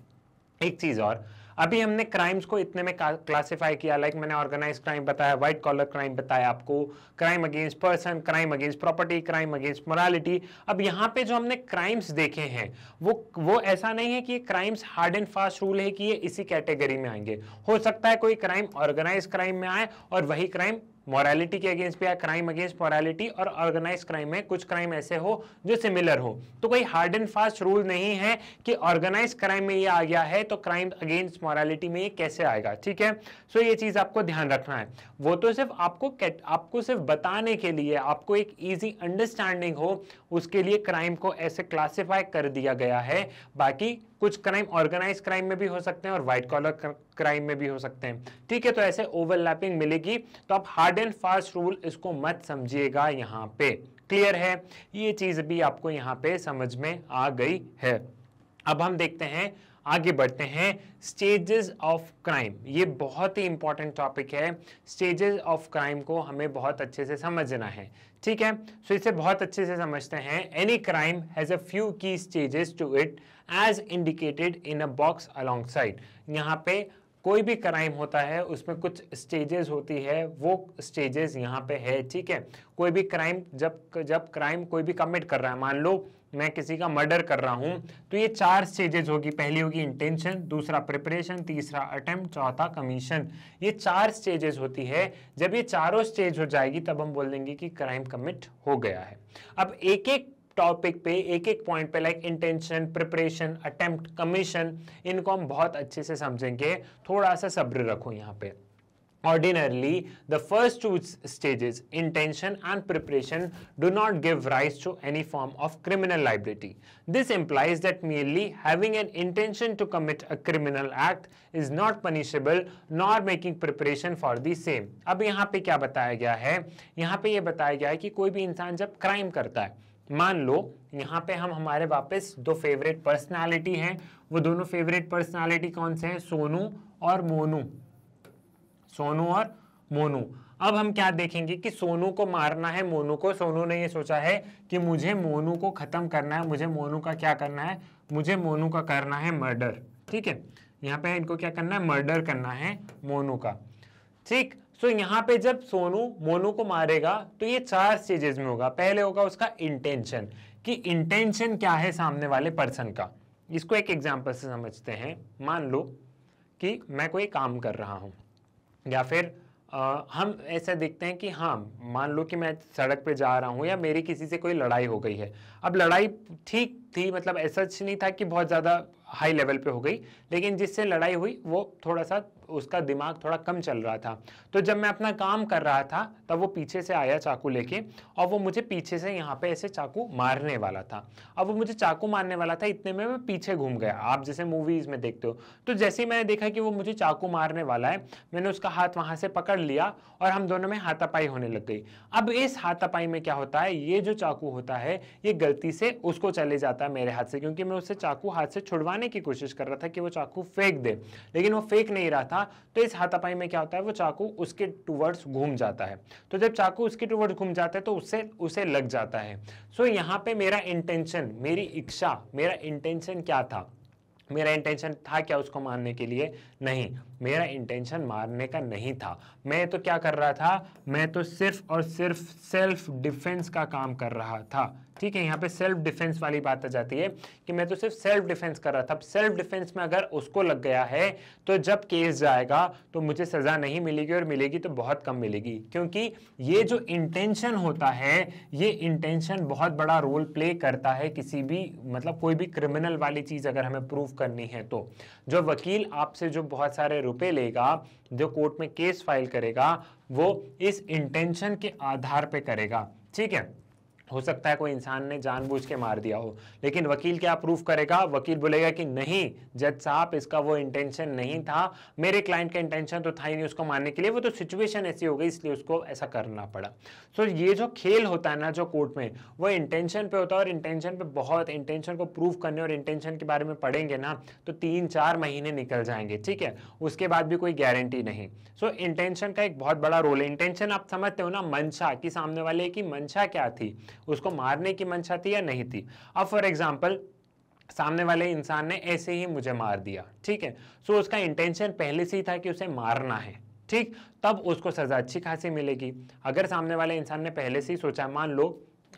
एक चीज और अभी हमने क्राइम्स को इतने में क्लासिफाई किया लाइक like मैंने ऑर्गेनाइज क्राइम बताया व्हाइट कॉलर क्राइम बताया आपको crime against person crime against property crime against morality अब यहाँ पे जो हमने क्राइम्स देखे हैं वो वो ऐसा नहीं है कि crimes hard and fast rule है कि ये इसी कैटेगरी में आएंगे हो सकता है कोई क्राइम ऑर्गेनाइज क्राइम में आए और वही क्राइम मॉरलिटी के अगेंस्ट भी है क्राइम अगेंस्ट मॉरलिटी और ऑर्गेनाइज क्राइम में कुछ क्राइम ऐसे हो जो सिमिलर हो तो कोई हार्ड एंड फास्ट रूल नहीं है कि ऑर्गेनाइज क्राइम में ये आ गया है तो क्राइम अगेंस्ट मॉरलिटी में ये कैसे आएगा ठीक है सो so ये चीज़ आपको ध्यान रखना है वो तो सिर्फ आपको आपको सिर्फ बताने के लिए आपको एक ईजी अंडरस्टैंडिंग हो उसके लिए क्राइम को ऐसे क्लासीफाई कर दिया गया है बाकी कुछ क्राइम ऑर्गेनाइज क्राइम में भी हो सकते हैं और वाइट कॉलर क्राइम में भी हो सकते हैं ठीक है तो ऐसे ओवरलैपिंग मिलेगी तो आप हार्ड एंड फास्ट रूल इसको मत समझिएगा यहाँ पे क्लियर है ये चीज़ भी आपको यहाँ पे समझ में आ गई है अब हम देखते हैं आगे बढ़ते हैं स्टेजेस ऑफ क्राइम ये बहुत ही इंपॉर्टेंट टॉपिक है स्टेजेस ऑफ क्राइम को हमें बहुत अच्छे से समझना है ठीक है सो इसे बहुत अच्छे से समझते हैं any crime has a few key stages to it as indicated in a box alongside यहाँ पे कोई भी क्राइम होता है उसमें कुछ स्टेजेस होती है वो स्टेजेस यहाँ पे है ठीक है कोई भी क्राइम जब जब क्राइम कोई भी कमिट कर रहा है मान लो मैं किसी का मर्डर कर रहा हूँ तो ये चार स्टेजेस होगी पहली होगी इंटेंशन दूसरा प्रिपरेशन तीसरा अटेम्प्ट चौथा कमीशन ये चार स्टेजेस होती है जब ये चारों स्टेज हो जाएगी तब हम बोल देंगे कि क्राइम कमिट हो गया है अब एक एक टॉपिक पे एक एक पॉइंट पे like intention preparation attempt commission इनको हम बहुत अच्छे से समझेंगे थोड़ा सा सब्र रखो यहाँ पे ordinarily the first two stages intention and preparation do not give rise to any form of criminal liability this implies that merely having an intention to commit a criminal act is not punishable nor making preparation for the same अब यहाँ पे क्या बताया गया है यहाँ पे यह बताया गया है कि कोई भी इंसान जब क्राइम करता है मान लो यहाँ पे हम हमारे वापस दो फेवरेट पर्सनालिटी हैं वो दोनों फेवरेट पर्सनालिटी कौन से हैं सोनू और मोनू सोनू और मोनू अब हम क्या देखेंगे कि सोनू को मारना है मोनू को सोनू ने ये सोचा है कि मुझे मोनू को ख़त्म करना है मुझे मोनू का क्या करना है मुझे मोनू का करना है मर्डर ठीक है यहाँ पे इनको क्या करना है मर्डर करना है मोनू का ठीक सो so, यहाँ पे जब सोनू मोनू को मारेगा तो ये चार स्टेजेस में होगा पहले होगा उसका इंटेंशन कि इंटेंशन क्या है सामने वाले पर्सन का इसको एक एग्जाम्पल से समझते हैं मान लो कि मैं कोई काम कर रहा हूँ या फिर आ, हम ऐसा देखते हैं कि हाँ मान लो कि मैं सड़क पे जा रहा हूँ या मेरी किसी से कोई लड़ाई हो गई है अब लड़ाई ठीक थी मतलब ऐसा नहीं था कि बहुत ज़्यादा हाई लेवल पे हो गई लेकिन जिससे लड़ाई हुई वो थोड़ा सा उसका दिमाग थोड़ा कम चल रहा था तो जब मैं अपना काम कर रहा था तब वो पीछे से आया चाकू लेके और वो मुझे पीछे से यहाँ पे ऐसे चाकू मारने वाला था अब वो मुझे चाकू मारने वाला था इतने में मैं पीछे घूम गया आप जैसे मूवीज़ में देखते हो तो जैसे ही मैंने देखा कि वो मुझे चाकू मारने वाला है मैंने उसका हाथ वहां से पकड़ लिया और हम दोनों में हाथापाई होने लग गई अब इस हाथापाई में क्या होता है ये जो चाकू होता है ये गलती से उसको चले जाता है मेरे हाथ से क्योंकि मैं उससे चाकू हाथ से छुड़वाने की कोशिश कर रहा था कि वो चाकू फेंक दे लेकिन वो फेंक नहीं रहा था था तो इस हाथापाई में क्या होता है वो चाकू उसके टूवर्ड्स घूम जाता है तो जब चाकू उसके टूवर्ड्स घूम जाता है तो उससे उसे लग जाता है सो so, यहाँ पे मेरा इंटेंशन मेरी इच्छा मेरा इंटेंशन क्या था मेरा इंटेंशन था क्या उसको मारने के लिए नहीं मेरा इंटेंशन मारने का नहीं था मैं तो क्या कर रहा था मैं तो सिर्फ और सिर्फ सेल्फ डिफेंस का काम कर रहा था ठीक है यहाँ पे सेल्फ डिफेंस वाली बात आ जाती है कि मैं तो सिर्फ सेल्फ डिफेंस कर रहा था सेल्फ डिफेंस में अगर उसको लग गया है तो जब केस जाएगा तो मुझे सज़ा नहीं मिलेगी और मिलेगी तो बहुत कम मिलेगी क्योंकि ये जो इंटेंशन होता है ये इंटेंशन बहुत बड़ा रोल प्ले करता है किसी भी मतलब कोई भी क्रिमिनल वाली चीज़ अगर हमें प्रूव करनी है तो जो वकील आपसे जो बहुत सारे रुपए लेगा जो कोर्ट में केस फाइल करेगा वो इस इंटेंशन के आधार पर करेगा ठीक है हो सकता है कोई इंसान ने जानबूझ के मार दिया हो लेकिन वकील क्या प्रूफ करेगा वकील बोलेगा कि नहीं जज साहब इसका वो इंटेंशन नहीं था मेरे क्लाइंट का इंटेंशन तो था ही नहीं उसको मारने के लिए वो तो सिचुएशन ऐसी हो गई इसलिए उसको ऐसा करना पड़ा सो so, ये जो खेल होता है ना जो कोर्ट में वो इंटेंशन पे होता है और इंटेंशन पे बहुत इंटेंशन को प्रूव करने और इंटेंशन के बारे में पढ़ेंगे ना तो तीन चार महीने निकल जाएंगे ठीक है उसके बाद भी कोई गारंटी नहीं सो so, इंटेंशन का एक बहुत बड़ा रोल है इंटेंशन आप समझते हो ना मंशा कि सामने वाले की मंशा क्या थी उसको मारने की मंशा थी या नहीं थी अब फॉर एग्जाम्पल सामने वाले इंसान ने ऐसे ही मुझे मार दिया ठीक है सो so, उसका इंटेंशन पहले से ही था कि उसे मारना है ठीक तब उसको सज़ा अच्छी खासी मिलेगी अगर सामने वाले इंसान ने पहले से ही सोचा मान लो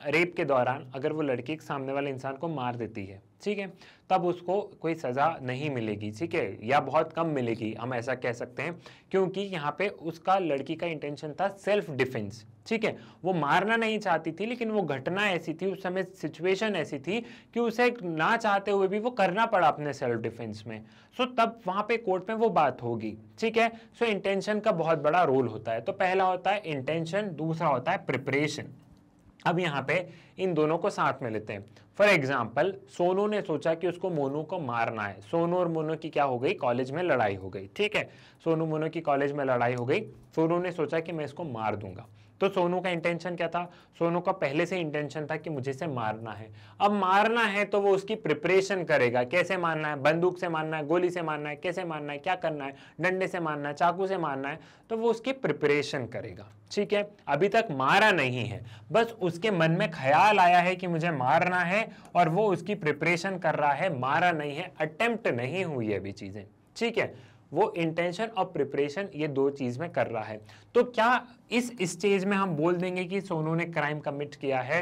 रेप के दौरान अगर वो लड़की सामने वाले इंसान को मार देती है ठीक है तब उसको कोई सज़ा नहीं मिलेगी ठीक है या बहुत कम मिलेगी हम ऐसा कह सकते हैं क्योंकि यहाँ पे उसका लड़की का इंटेंशन था सेल्फ डिफेंस ठीक है वो मारना नहीं चाहती थी लेकिन वो घटना ऐसी थी उस समय सिचुएशन ऐसी थी कि उसे ना चाहते हुए भी वो करना पड़ा अपने सेल्फ डिफेंस में सो so, तब वहाँ पे कोर्ट में वो बात होगी ठीक है सो so, इंटेंशन का बहुत बड़ा रोल होता है तो पहला होता है इंटेंशन दूसरा होता है प्रिपरेशन अब यहाँ पे इन दोनों को साथ में लेते हैं फॉर एग्जाम्पल सोनू ने सोचा कि उसको मोनू को मारना है सोनू और मोनू की क्या हो गई कॉलेज में लड़ाई हो गई ठीक है सोनू मोनू की कॉलेज में लड़ाई हो गई सोनू ने सोचा कि मैं इसको मार दूंगा तो सोनू का इंटेंशन क्या था सोनू का पहले से इंटेंशन था कि मुझे से मारना है अब मारना है तो वो उसकी प्रिपरेशन करेगा कैसे मारना है बंदूक से मारना है गोली से मारना है कैसे मारना है क्या करना है डंडे से मारना है चाकू से मारना है तो वो उसकी प्रिपरेशन करेगा ठीक है अभी तक मारा नहीं है बस उसके मन में ख्याल आया है कि मुझे मारना है और वो उसकी प्रिपरेशन कर रहा है मारा नहीं है अटेम्प्ट नहीं हुई है अभी चीज़ें ठीक है वो इंटेंशन और प्रिपरेशन ये दो चीज़ में कर रहा है तो क्या इस स्टेज में हम बोल देंगे कि सोनू ने क्राइम कमिट किया है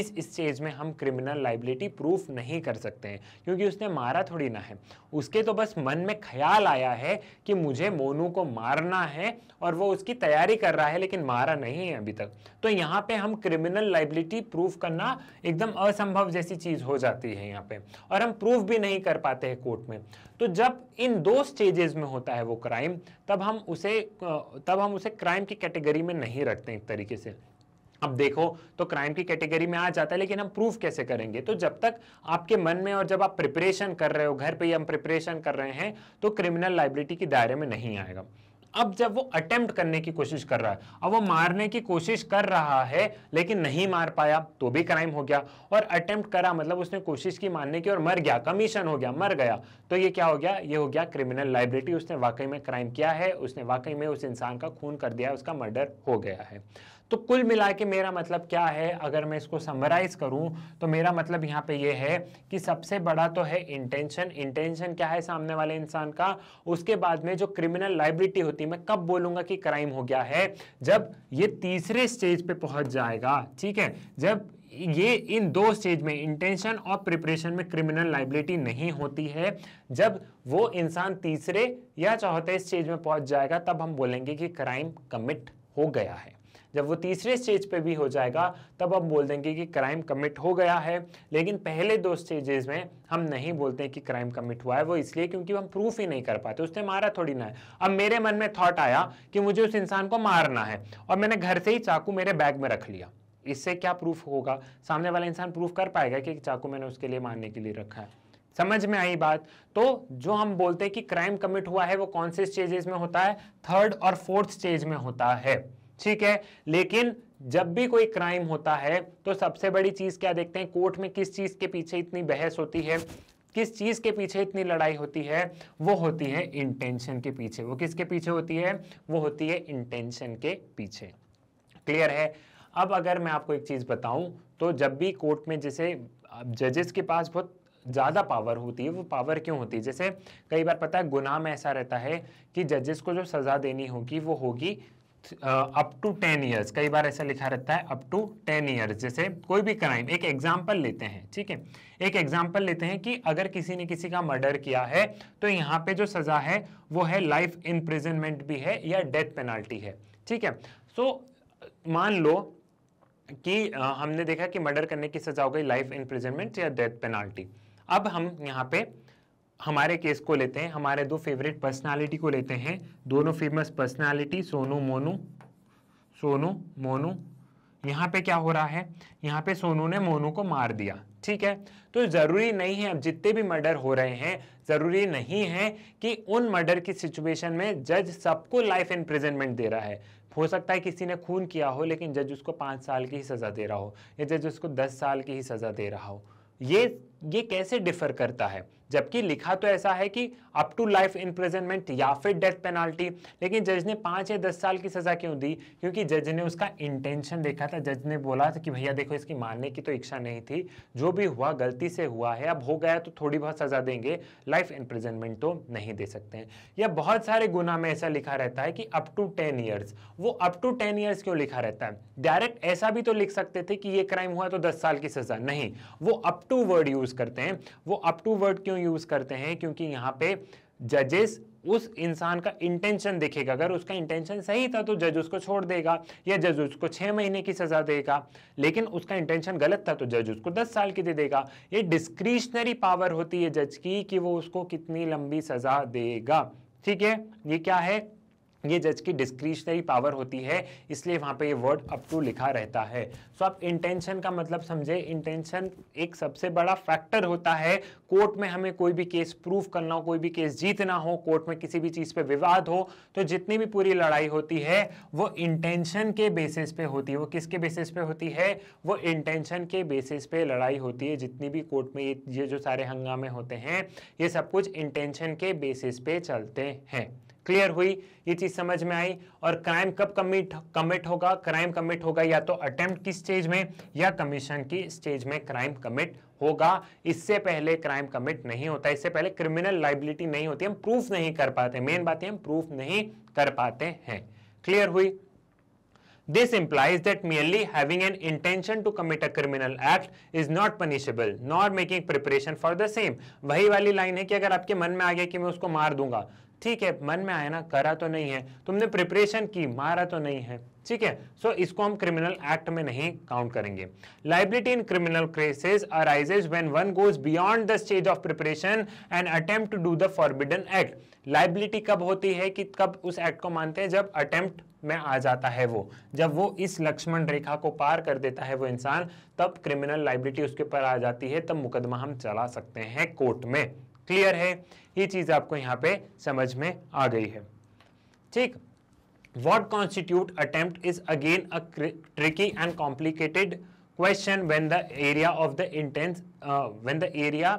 इस स्टेज में हम क्रिमिनल लाइबिलिटी प्रूफ नहीं कर सकते हैं क्योंकि उसने मारा थोड़ी ना है उसके तो बस मन में ख्याल आया है कि मुझे मोनू को मारना है और वो उसकी तैयारी कर रहा है लेकिन मारा नहीं है अभी तक तो यहाँ पे हम क्रिमिनल लाइबिलिटी प्रूफ करना एकदम असंभव जैसी चीज़ हो जाती है यहाँ पे और हम प्रूफ भी नहीं कर पाते हैं कोर्ट में तो जब इन दो स्टेजेस में होता है वो क्राइम तब हम उसे तब हम उसे क्राइम की कैटेगरी में नहीं रखते एक तरीके से अब देखो तो क्राइम की कैटेगरी में आ जाता है लेकिन हम प्रूफ कैसे करेंगे तो जब तक आपके मन में और जब आप प्रिपरेशन कर रहे हो घर पे ही हम प्रिपरेशन कर रहे हैं तो क्रिमिनल लाइबिलिटी के दायरे में नहीं आएगा अब जब वो अटेम्प्ट करने की कोशिश कर रहा है अब वो मारने की कोशिश कर रहा है लेकिन नहीं मार पाया तो भी क्राइम हो गया और अटेम्प्ट करा मतलब उसने कोशिश की मारने की और मर गया कमीशन हो गया मर गया तो ये क्या हो गया ये हो गया क्रिमिनल लाइब्रेटी उसने वाकई में क्राइम किया है उसने वाकई में उस इंसान का खून कर दिया उसका मर्डर हो गया है तो कुल मिला के मेरा मतलब क्या है अगर मैं इसको समराइज करूं तो मेरा मतलब यहाँ पे ये है कि सबसे बड़ा तो है इंटेंशन इंटेंशन क्या है सामने वाले इंसान का उसके बाद में जो क्रिमिनल लाइबिलिटी होती है मैं कब बोलूंगा कि क्राइम हो गया है जब ये तीसरे स्टेज पे पहुंच जाएगा ठीक है जब ये इन दो स्टेज में इंटेंशन और प्रिपरेशन में क्रिमिनल लाइबिलिटी नहीं होती है जब वो इंसान तीसरे या चौथे स्टेज में पहुंच जाएगा तब हम बोलेंगे कि क्राइम कमिट हो गया है जब वो तीसरे स्टेज पे भी हो जाएगा तब हम बोल देंगे कि क्राइम कमिट हो गया है लेकिन पहले दो स्टेजेस में हम नहीं बोलते कि क्राइम कमिट हुआ है वो इसलिए क्योंकि हम प्रूफ ही नहीं कर पाते उसने मारा थोड़ी ना है अब मेरे मन में थॉट आया कि मुझे उस इंसान को मारना है और मैंने घर से ही चाकू मेरे बैग में रख लिया इससे क्या प्रूफ होगा सामने वाला इंसान प्रूफ कर पाएगा कि चाकू मैंने उसके लिए मारने के लिए रखा है समझ में आई बात तो जो हम बोलते हैं कि क्राइम कमिट हुआ है वो कौन से स्टेजेस में होता है थर्ड और फोर्थ स्टेज में होता है ठीक है लेकिन जब भी कोई क्राइम होता है तो सबसे बड़ी चीज़ क्या देखते हैं कोर्ट में किस चीज़ के पीछे इतनी बहस होती है किस चीज़ के पीछे इतनी लड़ाई होती है वो होती है इंटेंशन के पीछे वो किसके पीछे होती है वो होती है इंटेंशन के पीछे क्लियर है अब अगर मैं आपको एक चीज़ बताऊं तो जब भी कोर्ट में जैसे जजेस के पास बहुत ज़्यादा पावर होती है वो पावर क्यों होती है जैसे कई बार पता है गुनाह में ऐसा रहता है कि जजेस को जो सज़ा देनी होगी वो होगी अप टू टेन ईयर्स कई बार ऐसा लिखा रहता है अप टू टेन ईयर्स जैसे कोई भी क्राइम एक एग्जाम्पल लेते हैं ठीक है एक एग्जाम्पल लेते हैं कि अगर किसी ने किसी का मर्डर किया है तो यहाँ पे जो सज़ा है वो है लाइफ इम्प्रिजनमेंट भी है या डेथ पेनाल्टी है ठीक है सो मान लो कि हमने देखा कि मर्डर करने की सज़ा हो गई लाइफ इम्प्रिजनमेंट या डेथ पेनाल्टी अब हम यहाँ पे हमारे केस को लेते हैं हमारे दो फेवरेट पर्सनालिटी को लेते हैं दोनों फेमस पर्सनालिटी सोनू मोनू सोनू मोनू यहाँ पे क्या हो रहा है यहाँ पे सोनू ने मोनू को मार दिया ठीक है तो ज़रूरी नहीं है अब जितने भी मर्डर हो रहे हैं ज़रूरी नहीं है कि उन मर्डर की सिचुएशन में जज सबको लाइफ इम्प्रिजनमेंट दे रहा है हो सकता है किसी ने खून किया हो लेकिन जज उसको पाँच साल की ही सज़ा दे रहा हो या जज उसको दस साल की ही सज़ा दे रहा हो ये ये कैसे डिफ़र करता है जबकि लिखा तो ऐसा है कि अप टू लाइफ इम्प्रेजनमेंट या फिर डेथ पेनाल्टी लेकिन जज ने पांच या दस साल की सज़ा क्यों दी क्योंकि जज ने उसका इंटेंशन देखा था जज ने बोला था कि भैया देखो इसकी मारने की तो इच्छा नहीं थी जो भी हुआ गलती से हुआ है अब हो गया तो थोड़ी बहुत सज़ा देंगे लाइफ इम्प्रिजनमेंट तो नहीं दे सकते हैं या बहुत सारे गुना में ऐसा लिखा रहता है कि अप टू टेन ईयर्स वो अप टू टेन ईयर्स क्यों लिखा रहता है डायरेक्ट ऐसा भी तो लिख सकते थे कि ये क्राइम हुआ तो दस साल की सज़ा नहीं वो अप टू वर्ड यूज़ करते हैं वो अप टू वर्ड क्यों क्यों यूज करते हैं क्योंकि यहाँ पे जजेस उस इंसान का इंटेंशन देखेगा अगर उसका इंटेंशन सही था तो जज उसको छोड़ देगा या जज उसको छह महीने की सज़ा देगा लेकिन उसका इंटेंशन गलत था तो जज उसको दस साल की दे देगा ये डिस्क्रिशनरी पावर होती है जज की कि वो उसको कितनी लंबी सज़ा देगा ठीक है ये क्या है ये जज की डिस्क्रिशनरी पावर होती है इसलिए वहाँ पे ये वर्ड अप टू लिखा रहता है सो so, आप इंटेंशन का मतलब समझे इंटेंशन एक सबसे बड़ा फैक्टर होता है कोर्ट में हमें कोई भी केस प्रूव करना हो कोई भी केस जीतना हो कोर्ट में किसी भी चीज़ पे विवाद हो तो जितनी भी पूरी लड़ाई होती है वो इंटेंशन के बेसिस पे होती है वो किसके बेसिस पे होती है वो इंटेंशन के बेसिस पे लड़ाई होती है जितनी भी कोर्ट में ये जो सारे हंगामे होते हैं ये सब कुछ इंटेंशन के बेसिस पे चलते हैं क्लियर हुई ये चीज समझ में आई और क्राइम कब कमिट कमिट होगा क्राइम कमिट होगा या तो अटेम्प्ट की स्टेज में या कमीशन की स्टेज में क्राइम कमिट होगा इससे पहले क्राइम कमिट नहीं होता इससे पहले क्रिमिनल लाइबिलिटी नहीं होती हम प्रूफ नहीं कर पाते मेन बात हम प्रूफ नहीं कर पाते हैं क्लियर हुई This implies that merely having an intention to commit a criminal act is not punishable, nor making preparation for the same. वही वाली लाइन है कि अगर आपके मन में आ गया कि मैं उसको मार दूंगा ठीक है मन में आया ना करा तो नहीं है तुमने प्रिपरेशन की मारा तो नहीं है ठीक है सो so, इसको हम क्रिमिनल एक्ट में नहीं काउंट करेंगे liability in criminal cases arises when one goes beyond the stage of preparation and attempt to do the forbidden act liability कब होती है कि कब उस एक्ट को मानते हैं जब अटेम्प्ट में आ जाता है वो जब वो इस लक्ष्मण रेखा को पार कर देता है वो इंसान तब क्रिमिनल लाइबिलिटी उसके ऊपर आ जाती है तब मुकदमा हम चला सकते हैं कोर्ट में क्लियर है ये चीज आपको यहाँ पे समझ में आ गई है ठीक what constitute attempt is again a tricky and complicated question when the area of the intense when the area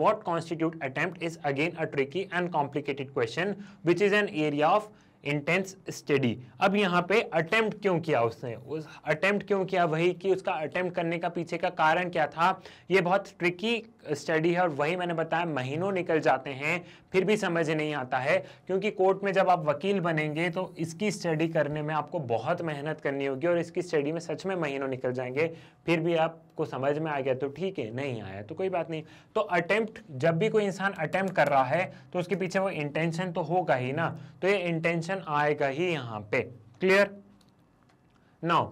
what constitute attempt is again a tricky and complicated question which is an area of intense study अब यहाँ पे attempt क्यों किया उसने उस attempt क्यों किया वही कि उसका अटेम्प्ट करने का पीछे का कारण क्या था ये बहुत ट्रिकी स्टडी है और वही मैंने बताया महीनों निकल जाते हैं फिर भी समझ नहीं आता है क्योंकि कोर्ट में जब आप वकील बनेंगे तो इसकी स्टडी करने में आपको बहुत मेहनत करनी होगी और इसकी स्टडी में सच में महीनों निकल जाएंगे फिर भी आपको समझ में आ गया तो ठीक है नहीं आया तो कोई बात नहीं तो अटेम्प्ट जब भी कोई इंसान अटेम्प्ट कर रहा है तो उसके पीछे वो इंटेंशन तो होगा ही ना तो ये इंटेंशन क्वेश्चन आएगा ही यहां पे clear now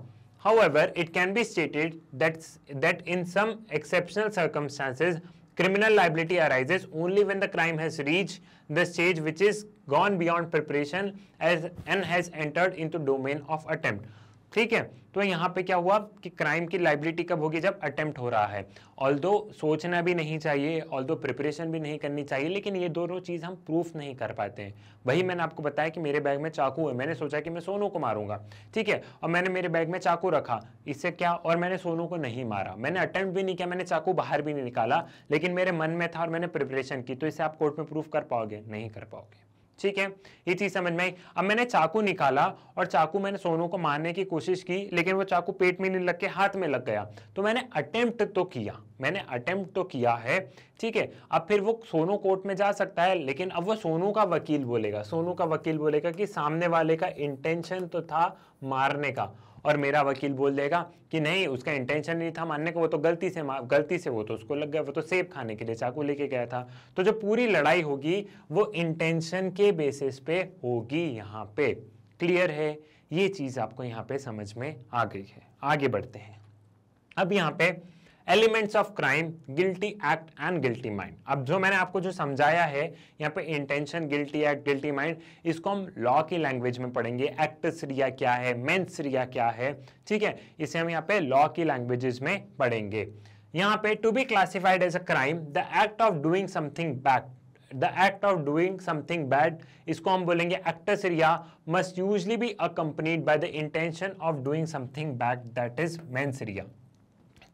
however it can be stated that in some exceptional circumstances criminal liability arises only when the crime has reach the stage which is gone beyond preparation as and has entered to domain of attempt ठीक है तो यहाँ पे क्या हुआ कि crime की liability कब होगी जब अटेम्प्ट हो रहा है ऑल सोचना भी नहीं चाहिए ऑल प्रिपरेशन भी नहीं करनी चाहिए लेकिन ये दोनों चीज़ हम प्रूफ नहीं कर पाते हैं वही मैंने आपको बताया कि मेरे बैग में चाकू है मैंने सोचा कि मैं सोनू को मारूंगा ठीक है और मैंने मेरे बैग में चाकू रखा इससे क्या और मैंने सोनू को नहीं मारा मैंने अटेम्प्ट भी नहीं किया मैंने चाकू बाहर भी नहीं निकाला लेकिन मेरे मन में था और मैंने प्रिपरेशन की तो इसे आप कोर्ट में प्रूफ कर पाओगे नहीं कर पाओगे ठीक है ये चीज समझ में आई अब मैंने चाकू निकाला और चाकू मैंने सोनू को मारने की कोशिश की लेकिन वो चाकू पेट में नहीं लग के हाथ में लग गया तो मैंने अटेम्प्ट तो किया मैंने अटेम्प्ट तो किया है ठीक है अब फिर वो सोनू कोर्ट में जा सकता है लेकिन अब वो सोनू का वकील बोलेगा सोनू का वकील बोलेगा कि सामने वाले का इंटेंशन तो था मारने का और मेरा वकील बोल देगा कि नहीं उसका इंटेंशन नहीं था मानने का वो तो गलती से गलती से वो तो उसको लग गया वो तो सेब खाने के लिए चाकू लेके गया था तो जो पूरी लड़ाई होगी वो इंटेंशन के बेसिस पे होगी यहाँ पे क्लियर है ये चीज़ आपको यहाँ पे समझ में आ गई है आगे बढ़ते हैं अब यहाँ पे elements of crime guilty act and guilty mind अब जो मैंने आपको जो समझाया है यहाँ पे intention guilty act guilty mind इसको हम लॉ की लैंग्वेज में पढ़ेंगे एक्टस क्या है मेन्स क्या है ठीक है इसे हम यहाँ पे लॉ की लैंग्वेजेस में पढ़ेंगे यहाँ पे to be classified as a crime the act of doing something back the act of doing something bad इसको हम बोलेंगे actus must usually be accompanied by the intention of doing something bad that is mens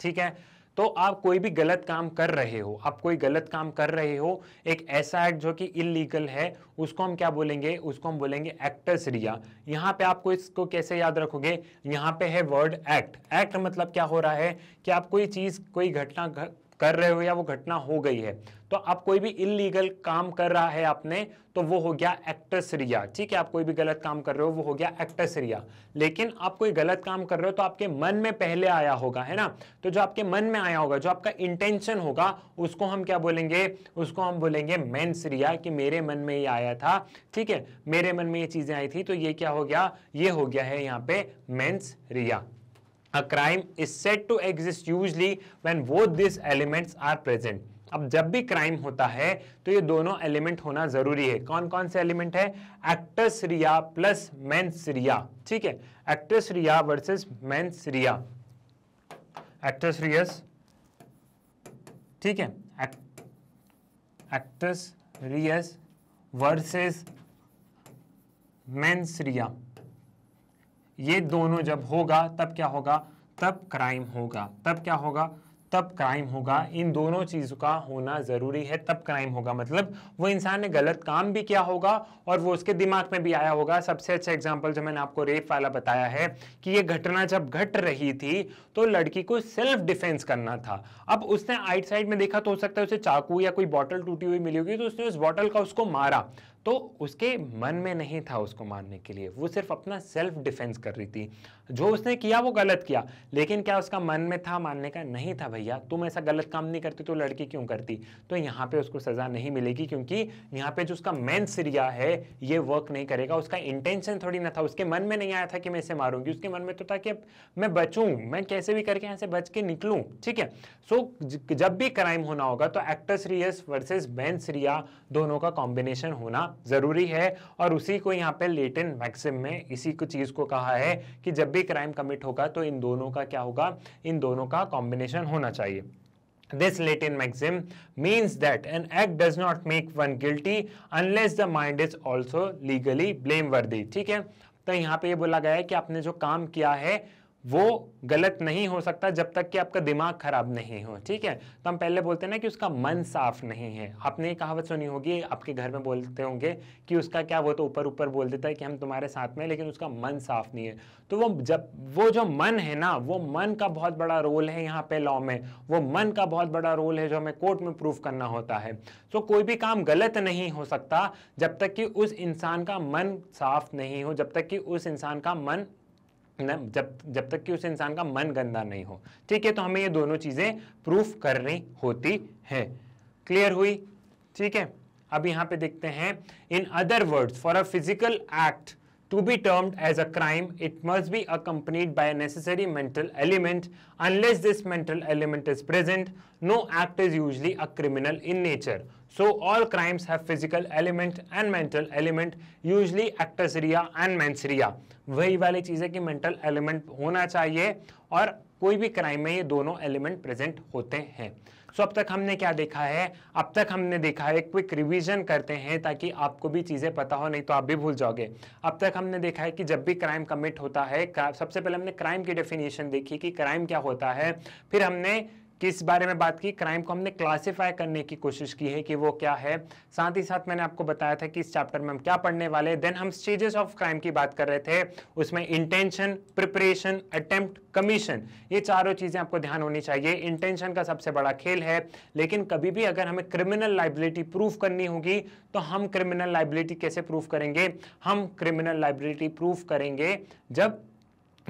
ठीक है तो आप कोई भी गलत काम कर रहे हो आप कोई गलत काम कर रहे हो एक ऐसा एक्ट जो कि इलीगल है उसको हम क्या बोलेंगे उसको हम बोलेंगे एक्टर्स रिया यहाँ पे आपको इसको कैसे याद रखोगे यहाँ पे है वर्ड एक्ट एक्ट मतलब क्या हो रहा है कि आप कोई चीज़ कोई घटना कर रहे हो या वो घटना हो गई है तो आप कोई भी इलीगल काम कर रहा है आपने तो वो हो गया एक्टस रिया ठीक है आप कोई भी गलत काम कर रहे हो वो हो गया एक्टस रिया लेकिन आप कोई गलत काम कर रहे हो तो आपके मन में पहले आया होगा है ना तो जो आपके मन में आया होगा जो आपका इंटेंशन होगा उसको हम क्या बोलेंगे उसको हम बोलेंगे मेन्स रिया कि मेरे मन में ये आया था ठीक है मेरे मन में ये चीज़ें आई थी तो ये क्या हो गया ये हो गया है यहाँ पे mens rea a crime is set to exist usually when वो दिस elements आर प्रेजेंट अब जब भी क्राइम होता है तो ये दोनों एलिमेंट होना जरूरी है कौन कौन से एलिमेंट है actus rea plus mens rea ठीक है actus rea versus mens rea actus reus ठीक है actus reus versus mens rea ये दोनों जब होगा तब क्या होगा तब क्राइम होगा तब क्या होगा तब क्राइम होगा इन दोनों चीज़ों का होना ज़रूरी है तब क्राइम होगा मतलब वो इंसान ने गलत काम भी किया होगा और वो उसके दिमाग में भी आया होगा सबसे अच्छा एग्जाम्पल जो मैंने आपको रेप वाला बताया है कि ये घटना जब घट रही थी तो लड़की को सेल्फ डिफेंस करना था अब उसने आइट साइड में देखा तो हो सकता है उसे चाकू या कोई बॉटल टूटी हुई मिली होगी तो उसने उस बॉटल का उसको मारा तो उसके मन में नहीं था उसको मारने के लिए वो सिर्फ अपना सेल्फ डिफेंस कर रही थी जो उसने किया वो गलत किया लेकिन क्या उसका मन में था मारने का नहीं था भैया तुम ऐसा गलत काम नहीं करती तो लड़की क्यों करती तो यहाँ पे उसको सज़ा नहीं मिलेगी क्योंकि यहाँ पे जो उसका मेन सीरिया है ये वर्क नहीं करेगा उसका इंटेंशन थोड़ी ना था उसके मन में नहीं आया था कि मैं इसे मारूंगी उसके मन में तो था कि मैं बचूँ मैं कैसे भी करके यहाँ से बच के निकलूँ ठीक है सो जब भी क्राइम होना होगा तो एक्टर सीरियस वर्सेज बेन सीरिया दोनों का कॉम्बिनेशन होना ज़रूरी है और उसी को यहाँ पे लेटेन मैक्सिम में इसी को चीज़ को कहा है कि जब भी क्राइम कमिट होगा तो इन दोनों का क्या होगा इन दोनों का कॉम्बिनेशन होना चाहिए This latent maxim means that an act does not make one guilty unless the mind is also legally blameworthy. ठीक है तो यहाँ पे ये बोला गया है कि आपने जो काम किया है वो गलत नहीं हो सकता जब तक कि आपका दिमाग खराब नहीं हो ठीक है तो हम पहले बोलते हैं ना कि उसका मन साफ नहीं है आपने ये कहावत सुनी होगी आपके घर में बोलते होंगे कि उसका क्या वो तो ऊपर ऊपर बोल देता है कि हम तुम्हारे साथ में लेकिन उसका मन साफ नहीं है तो वो जब वो जो मन है ना वो मन का बहुत बड़ा रोल है यहाँ पे लॉ में वो मन का बहुत बड़ा रोल है जो हमें कोर्ट में प्रूव करना होता है तो कोई भी काम गलत नहीं हो सकता जब तक कि उस इंसान का मन साफ नहीं हो जब तक कि उस इंसान का मन ना जब जब तक कि उस इंसान का मन गंदा नहीं हो ठीक है तो हमें ये दोनों चीज़ें प्रूफ करनी होती है क्लियर हुई ठीक है अब यहां पे देखते हैं in other words for a physical act to be termed as a crime, it must be accompanied by a necessary mental element. Unless this mental element is present, no act is usually a criminal in nature. So all crimes have physical element and mental element, usually actus ria and mens ria. वही वाली चीज़ है कि mental element होना चाहिए और कोई भी crime में ये दोनों एलिमेंट प्रेजेंट होते हैं सो अब तक हमने क्या देखा है अब तक हमने देखा है क्विक रिवीजन करते हैं ताकि आपको भी चीज़ें पता हो नहीं तो आप भी भूल जाओगे अब तक हमने देखा है कि जब भी क्राइम कमिट होता है सबसे पहले हमने क्राइम की डेफिनेशन देखी कि क्राइम क्या होता है फिर हमने किस बारे में बात की क्राइम को हमने क्लासिफाई करने की कोशिश की है कि वो क्या है साथ ही साथ मैंने आपको बताया था कि इस चैप्टर में हम क्या पढ़ने वाले देन हम स्टेजेस ऑफ क्राइम की बात कर रहे थे उसमें इंटेंशन प्रिपरेशन अटेम्प्ट कमीशन ये चारों चीज़ें आपको ध्यान होनी चाहिए इंटेंशन का सबसे बड़ा खेल है लेकिन कभी भी अगर हमें क्रिमिनल लाइबिलिटी प्रूफ करनी होगी तो हम क्रिमिनल लाइबिलिटी कैसे प्रूफ करेंगे हम क्रिमिनल लाइबिलिटी प्रूफ करेंगे जब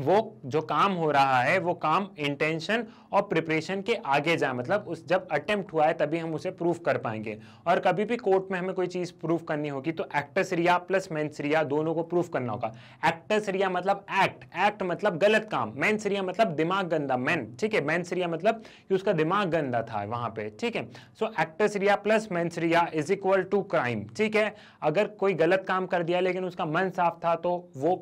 वो जो काम हो रहा है वो काम इंटेंशन और प्रिपरेशन के आगे जाए मतलब उस जब अटेम्प्ट हुआ है तभी हम उसे प्रूफ कर पाएंगे और कभी भी कोर्ट में हमें कोई चीज़ प्रूफ करनी होगी तो actus rea plus mens rea दोनों को प्रूफ करना होगा एक्टस रिया मतलब एक्ट एक्ट मतलब गलत काम मेन्स रिया मतलब दिमाग गंदा मैन ठीक है मेन्स रिया मतलब कि उसका दिमाग गंदा था वहां पर ठीक है so actus rea plus mens rea is equal to crime ठीक है अगर कोई गलत काम कर दिया लेकिन उसका मन साफ था तो वो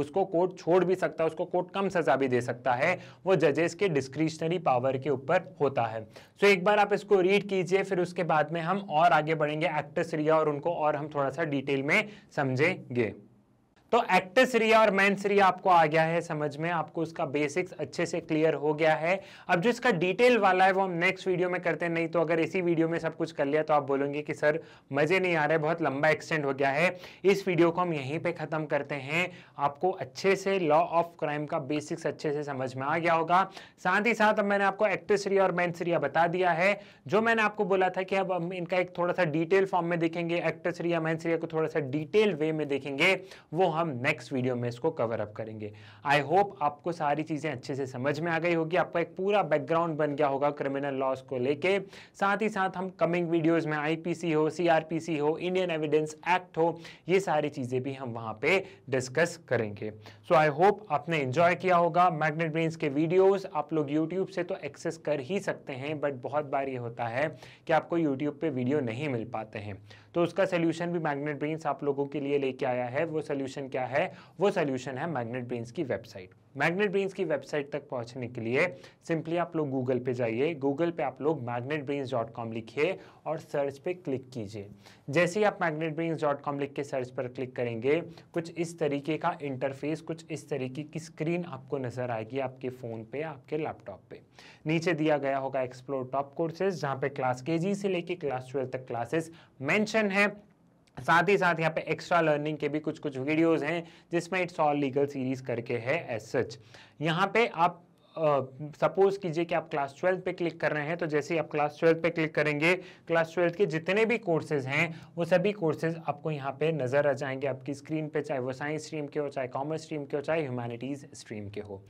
उसको कोर्ट छोड़ भी सकता है उसको कोर्ट कम सजा भी दे सकता है वो जजेस के डिस्क्रिप्शन इमेजनरी पावर के ऊपर होता है सो so, एक बार आप इसको रीड कीजिए फिर उसके बाद में हम और आगे बढ़ेंगे एक्ट्रेस रिया और उनको और हम थोड़ा सा डिटेल में समझेंगे तो एक्टिव सीरिया और मैन सीरिया आपको आ गया है समझ में आपको उसका बेसिक्स अच्छे से क्लियर हो गया है अब जो इसका डिटेल वाला है वो हम नेक्स्ट वीडियो में करते हैं नहीं तो अगर इसी वीडियो में सब कुछ कर लिया तो आप बोलेंगे कि सर मज़े नहीं आ रहे बहुत लंबा एक्सटेंड हो गया है इस वीडियो को हम यहीं पर ख़त्म करते हैं आपको अच्छे से लॉ ऑफ क्राइम का बेसिक्स अच्छे से समझ में आ गया होगा साथ ही साथ अब मैंने आपको एक्टिव सीरिया और मैन सीरिया बता दिया है जो मैंने आपको बोला था कि अब हम इनका एक थोड़ा सा डिटेल फॉर्म में देखेंगे एक्टिव सीरिया मैन सीरिया को थोड़ा सा डिटेल वे में देखेंगे वो हम नेक्स्ट वीडियो में इसको कवर अप करेंगे आई होप आपको सारी चीज़ें अच्छे से समझ में आ गई होगी आपका एक पूरा बैकग्राउंड बन गया होगा क्रिमिनल लॉस को लेके साथ ही साथ हम कमिंग वीडियोज़ में आईपीसी हो सीआरपीसी हो इंडियन एविडेंस एक्ट हो ये सारी चीज़ें भी हम वहां पर डिस्कस करेंगे सो आई होप आपने इंजॉय किया होगा मैग्नेट ब्रेन्स के वीडियोस आप लोग यूट्यूब से तो एक्सेस कर ही सकते हैं बट बहुत बार ये होता है कि आपको यूट्यूब पे वीडियो नहीं मिल पाते हैं तो उसका सोल्यूशन भी मैग्नेट ब्रेन्स आप लोगों के लिए लेके आया है वो सोल्यूशन क्या है वो सोल्यूशन है मैग्नेट ब्रेन्स की वेबसाइट मैग्नेट ब्रेन्स की वेबसाइट तक पहुंचने के लिए सिंपली आप लोग गूगल पे जाइए गूगल पे आप लोग मैग्नेट ब्रेन्स डॉट कॉम लिखिए और सर्च पे क्लिक कीजिए जैसे ही आप मैग्नेट ब्रेन्स डॉट कॉम लिख के सर्च पर क्लिक करेंगे कुछ इस तरीके का इंटरफेस कुछ इस तरीके की स्क्रीन आपको नज़र आएगी आपके फ़ोन पे आपके लैपटॉप पे नीचे दिया गया होगा एक्सप्लोर टॉप कोर्सेज जहाँ पे क्लास के से लेके क्लास ट्वेल्व तक क्लासेस मैंशन है साथ ही साथ यहाँ पे एक्स्ट्रा लर्निंग के भी कुछ कुछ वीडियोस हैं जिसमें इट्स ऑल लीगल सीरीज करके है एज सच यहाँ पे आप सपोज कीजिए कि आप क्लास ट्वेल्थ पे क्लिक कर रहे हैं तो जैसे ही आप क्लास ट्वेल्थ पे क्लिक करेंगे क्लास ट्वेल्थ के जितने भी कोर्सेज हैं वो सभी कोर्सेज आपको यहाँ पे नज़र आ जाएंगे आपकी स्क्रीन पे चाहे वो साइंस स्ट्रीम के हो चाहे कॉमर्स स्ट्रीम के हो चाहे ह्यूमैनिटीज़ स्ट्रीम के हो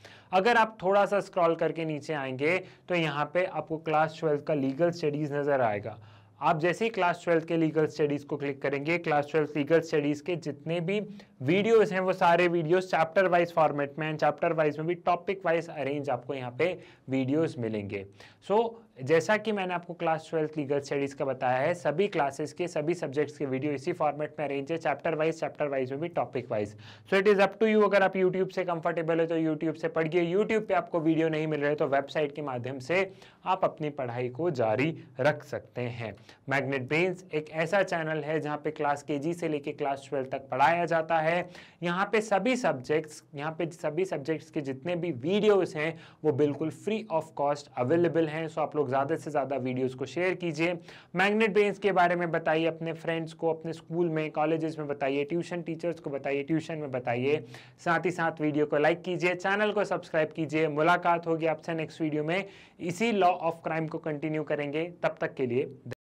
अगर आप थोड़ा सा स्क्रॉल करके नीचे आएंगे तो यहाँ पे आपको क्लास ट्वेल्थ का लीगल स्टडीज़ नज़र आएगा आप जैसे ही क्लास ट्वेल्थ के लीगल स्टडीज़ को क्लिक करेंगे क्लास ट्वेल्थ लीगल स्टडीज़ के जितने भी वीडियोस हैं वो सारे वीडियोस चैप्टर वाइज फॉर्मेट में एंड चैप्टर वाइज में भी टॉपिक वाइज अरेंज आपको यहाँ पे वीडियोस मिलेंगे सो so, जैसा कि मैंने आपको क्लास ट्वेल्थ लीगल स्टडीज़ का बताया है सभी क्लासेस के सभी सब्जेक्ट्स के वीडियो इसी फॉर्मेट में अरेंज है चैप्टर वाइज चैप्टर वाइज में भी topic wise so it is up to you अगर आप यूट्यूब से कंफर्टेबल है तो यूट्यूब से पढ़िए यूट्यूब पर आपको वीडियो नहीं मिल रहे तो वेबसाइट के माध्यम से आप अपनी पढ़ाई को जारी रख सकते हैं मैग्नेट ब्रेन्स एक ऐसा चैनल है जहाँ पे क्लास के जी से लेके क्लास ट्वेल्व तक पढ़ाया जाता है यहाँ पे सभी सब्जेक्ट्स यहाँ पे सभी सब्जेक्ट्स के जितने भी वीडियोस हैं वो बिल्कुल फ्री ऑफ कॉस्ट अवेलेबल हैं सो आप लोग ज़्यादा से ज़्यादा वीडियोज को शेयर कीजिए मैग्नेट ब्रेन्स के बारे में बताइए अपने फ्रेंड्स को अपने स्कूल में कॉलेज में बताइए ट्यूशन टीचर्स को बताइए ट्यूशन में बताइए साथ ही साथ वीडियो को लाइक कीजिए चैनल को सब्सक्राइब कीजिए मुलाकात होगी आपसे नेक्स्ट वीडियो में इसी लॉ ऑफ क्राइम को कंटिन्यू करेंगे तब तक के लिए